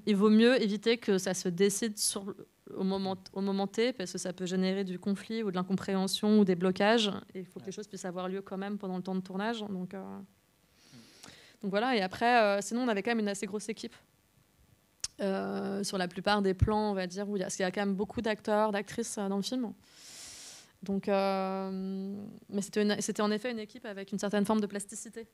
il vaut mieux éviter que ça se décide sur, au, moment, au moment T, parce que ça peut générer du conflit ou de l'incompréhension ou des blocages. Et il faut que les choses puissent avoir lieu quand même pendant le temps de tournage. Donc, euh, donc voilà, et après, euh, sinon on avait quand même une assez grosse équipe. Euh, sur la plupart des plans, on va dire, où il y, a, parce qu'il y a quand même beaucoup d'acteurs, d'actrices dans le film. Donc, mais c'était en effet une équipe avec une certaine forme de plasticité.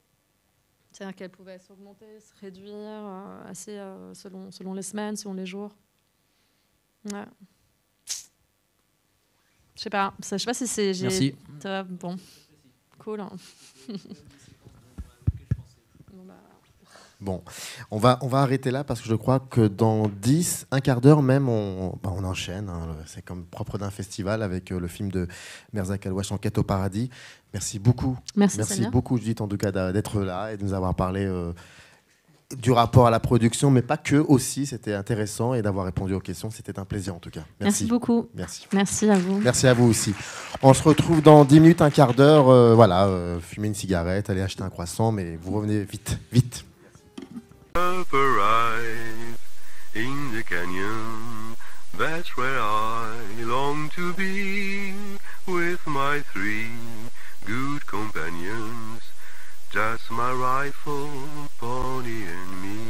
C'est-à-dire qu'elle pouvait s'augmenter, se réduire, euh, assez euh, selon, selon les semaines, selon les jours. Ouais. Je sais pas, je sais pas si c'est. Merci. Bon, cool. Hein. <laughs> Bon, on va, on va arrêter là parce que je crois que dans 10, un quart d'heure même, on, bah, enchaîne. Hein. c'est comme propre d'un festival avec euh, le film de Merza en quête au paradis. Merci beaucoup. Merci, Merci beaucoup, Judith, en tout cas, d'être là et de nous avoir parlé. Euh, du rapport à la production, mais pas que aussi. C'était intéressant et d'avoir répondu aux questions, c'était un plaisir en tout cas. Merci, beaucoup. Merci. Merci à vous. Merci à vous aussi. On se retrouve dans 10 minutes, un quart d'heure. Euh, voilà, fumer une cigarette, aller acheter un croissant, mais vous revenez vite, vite. Up rise in the canyon, that's where I long to be with my three good companions. Just my rifle, pony, and me.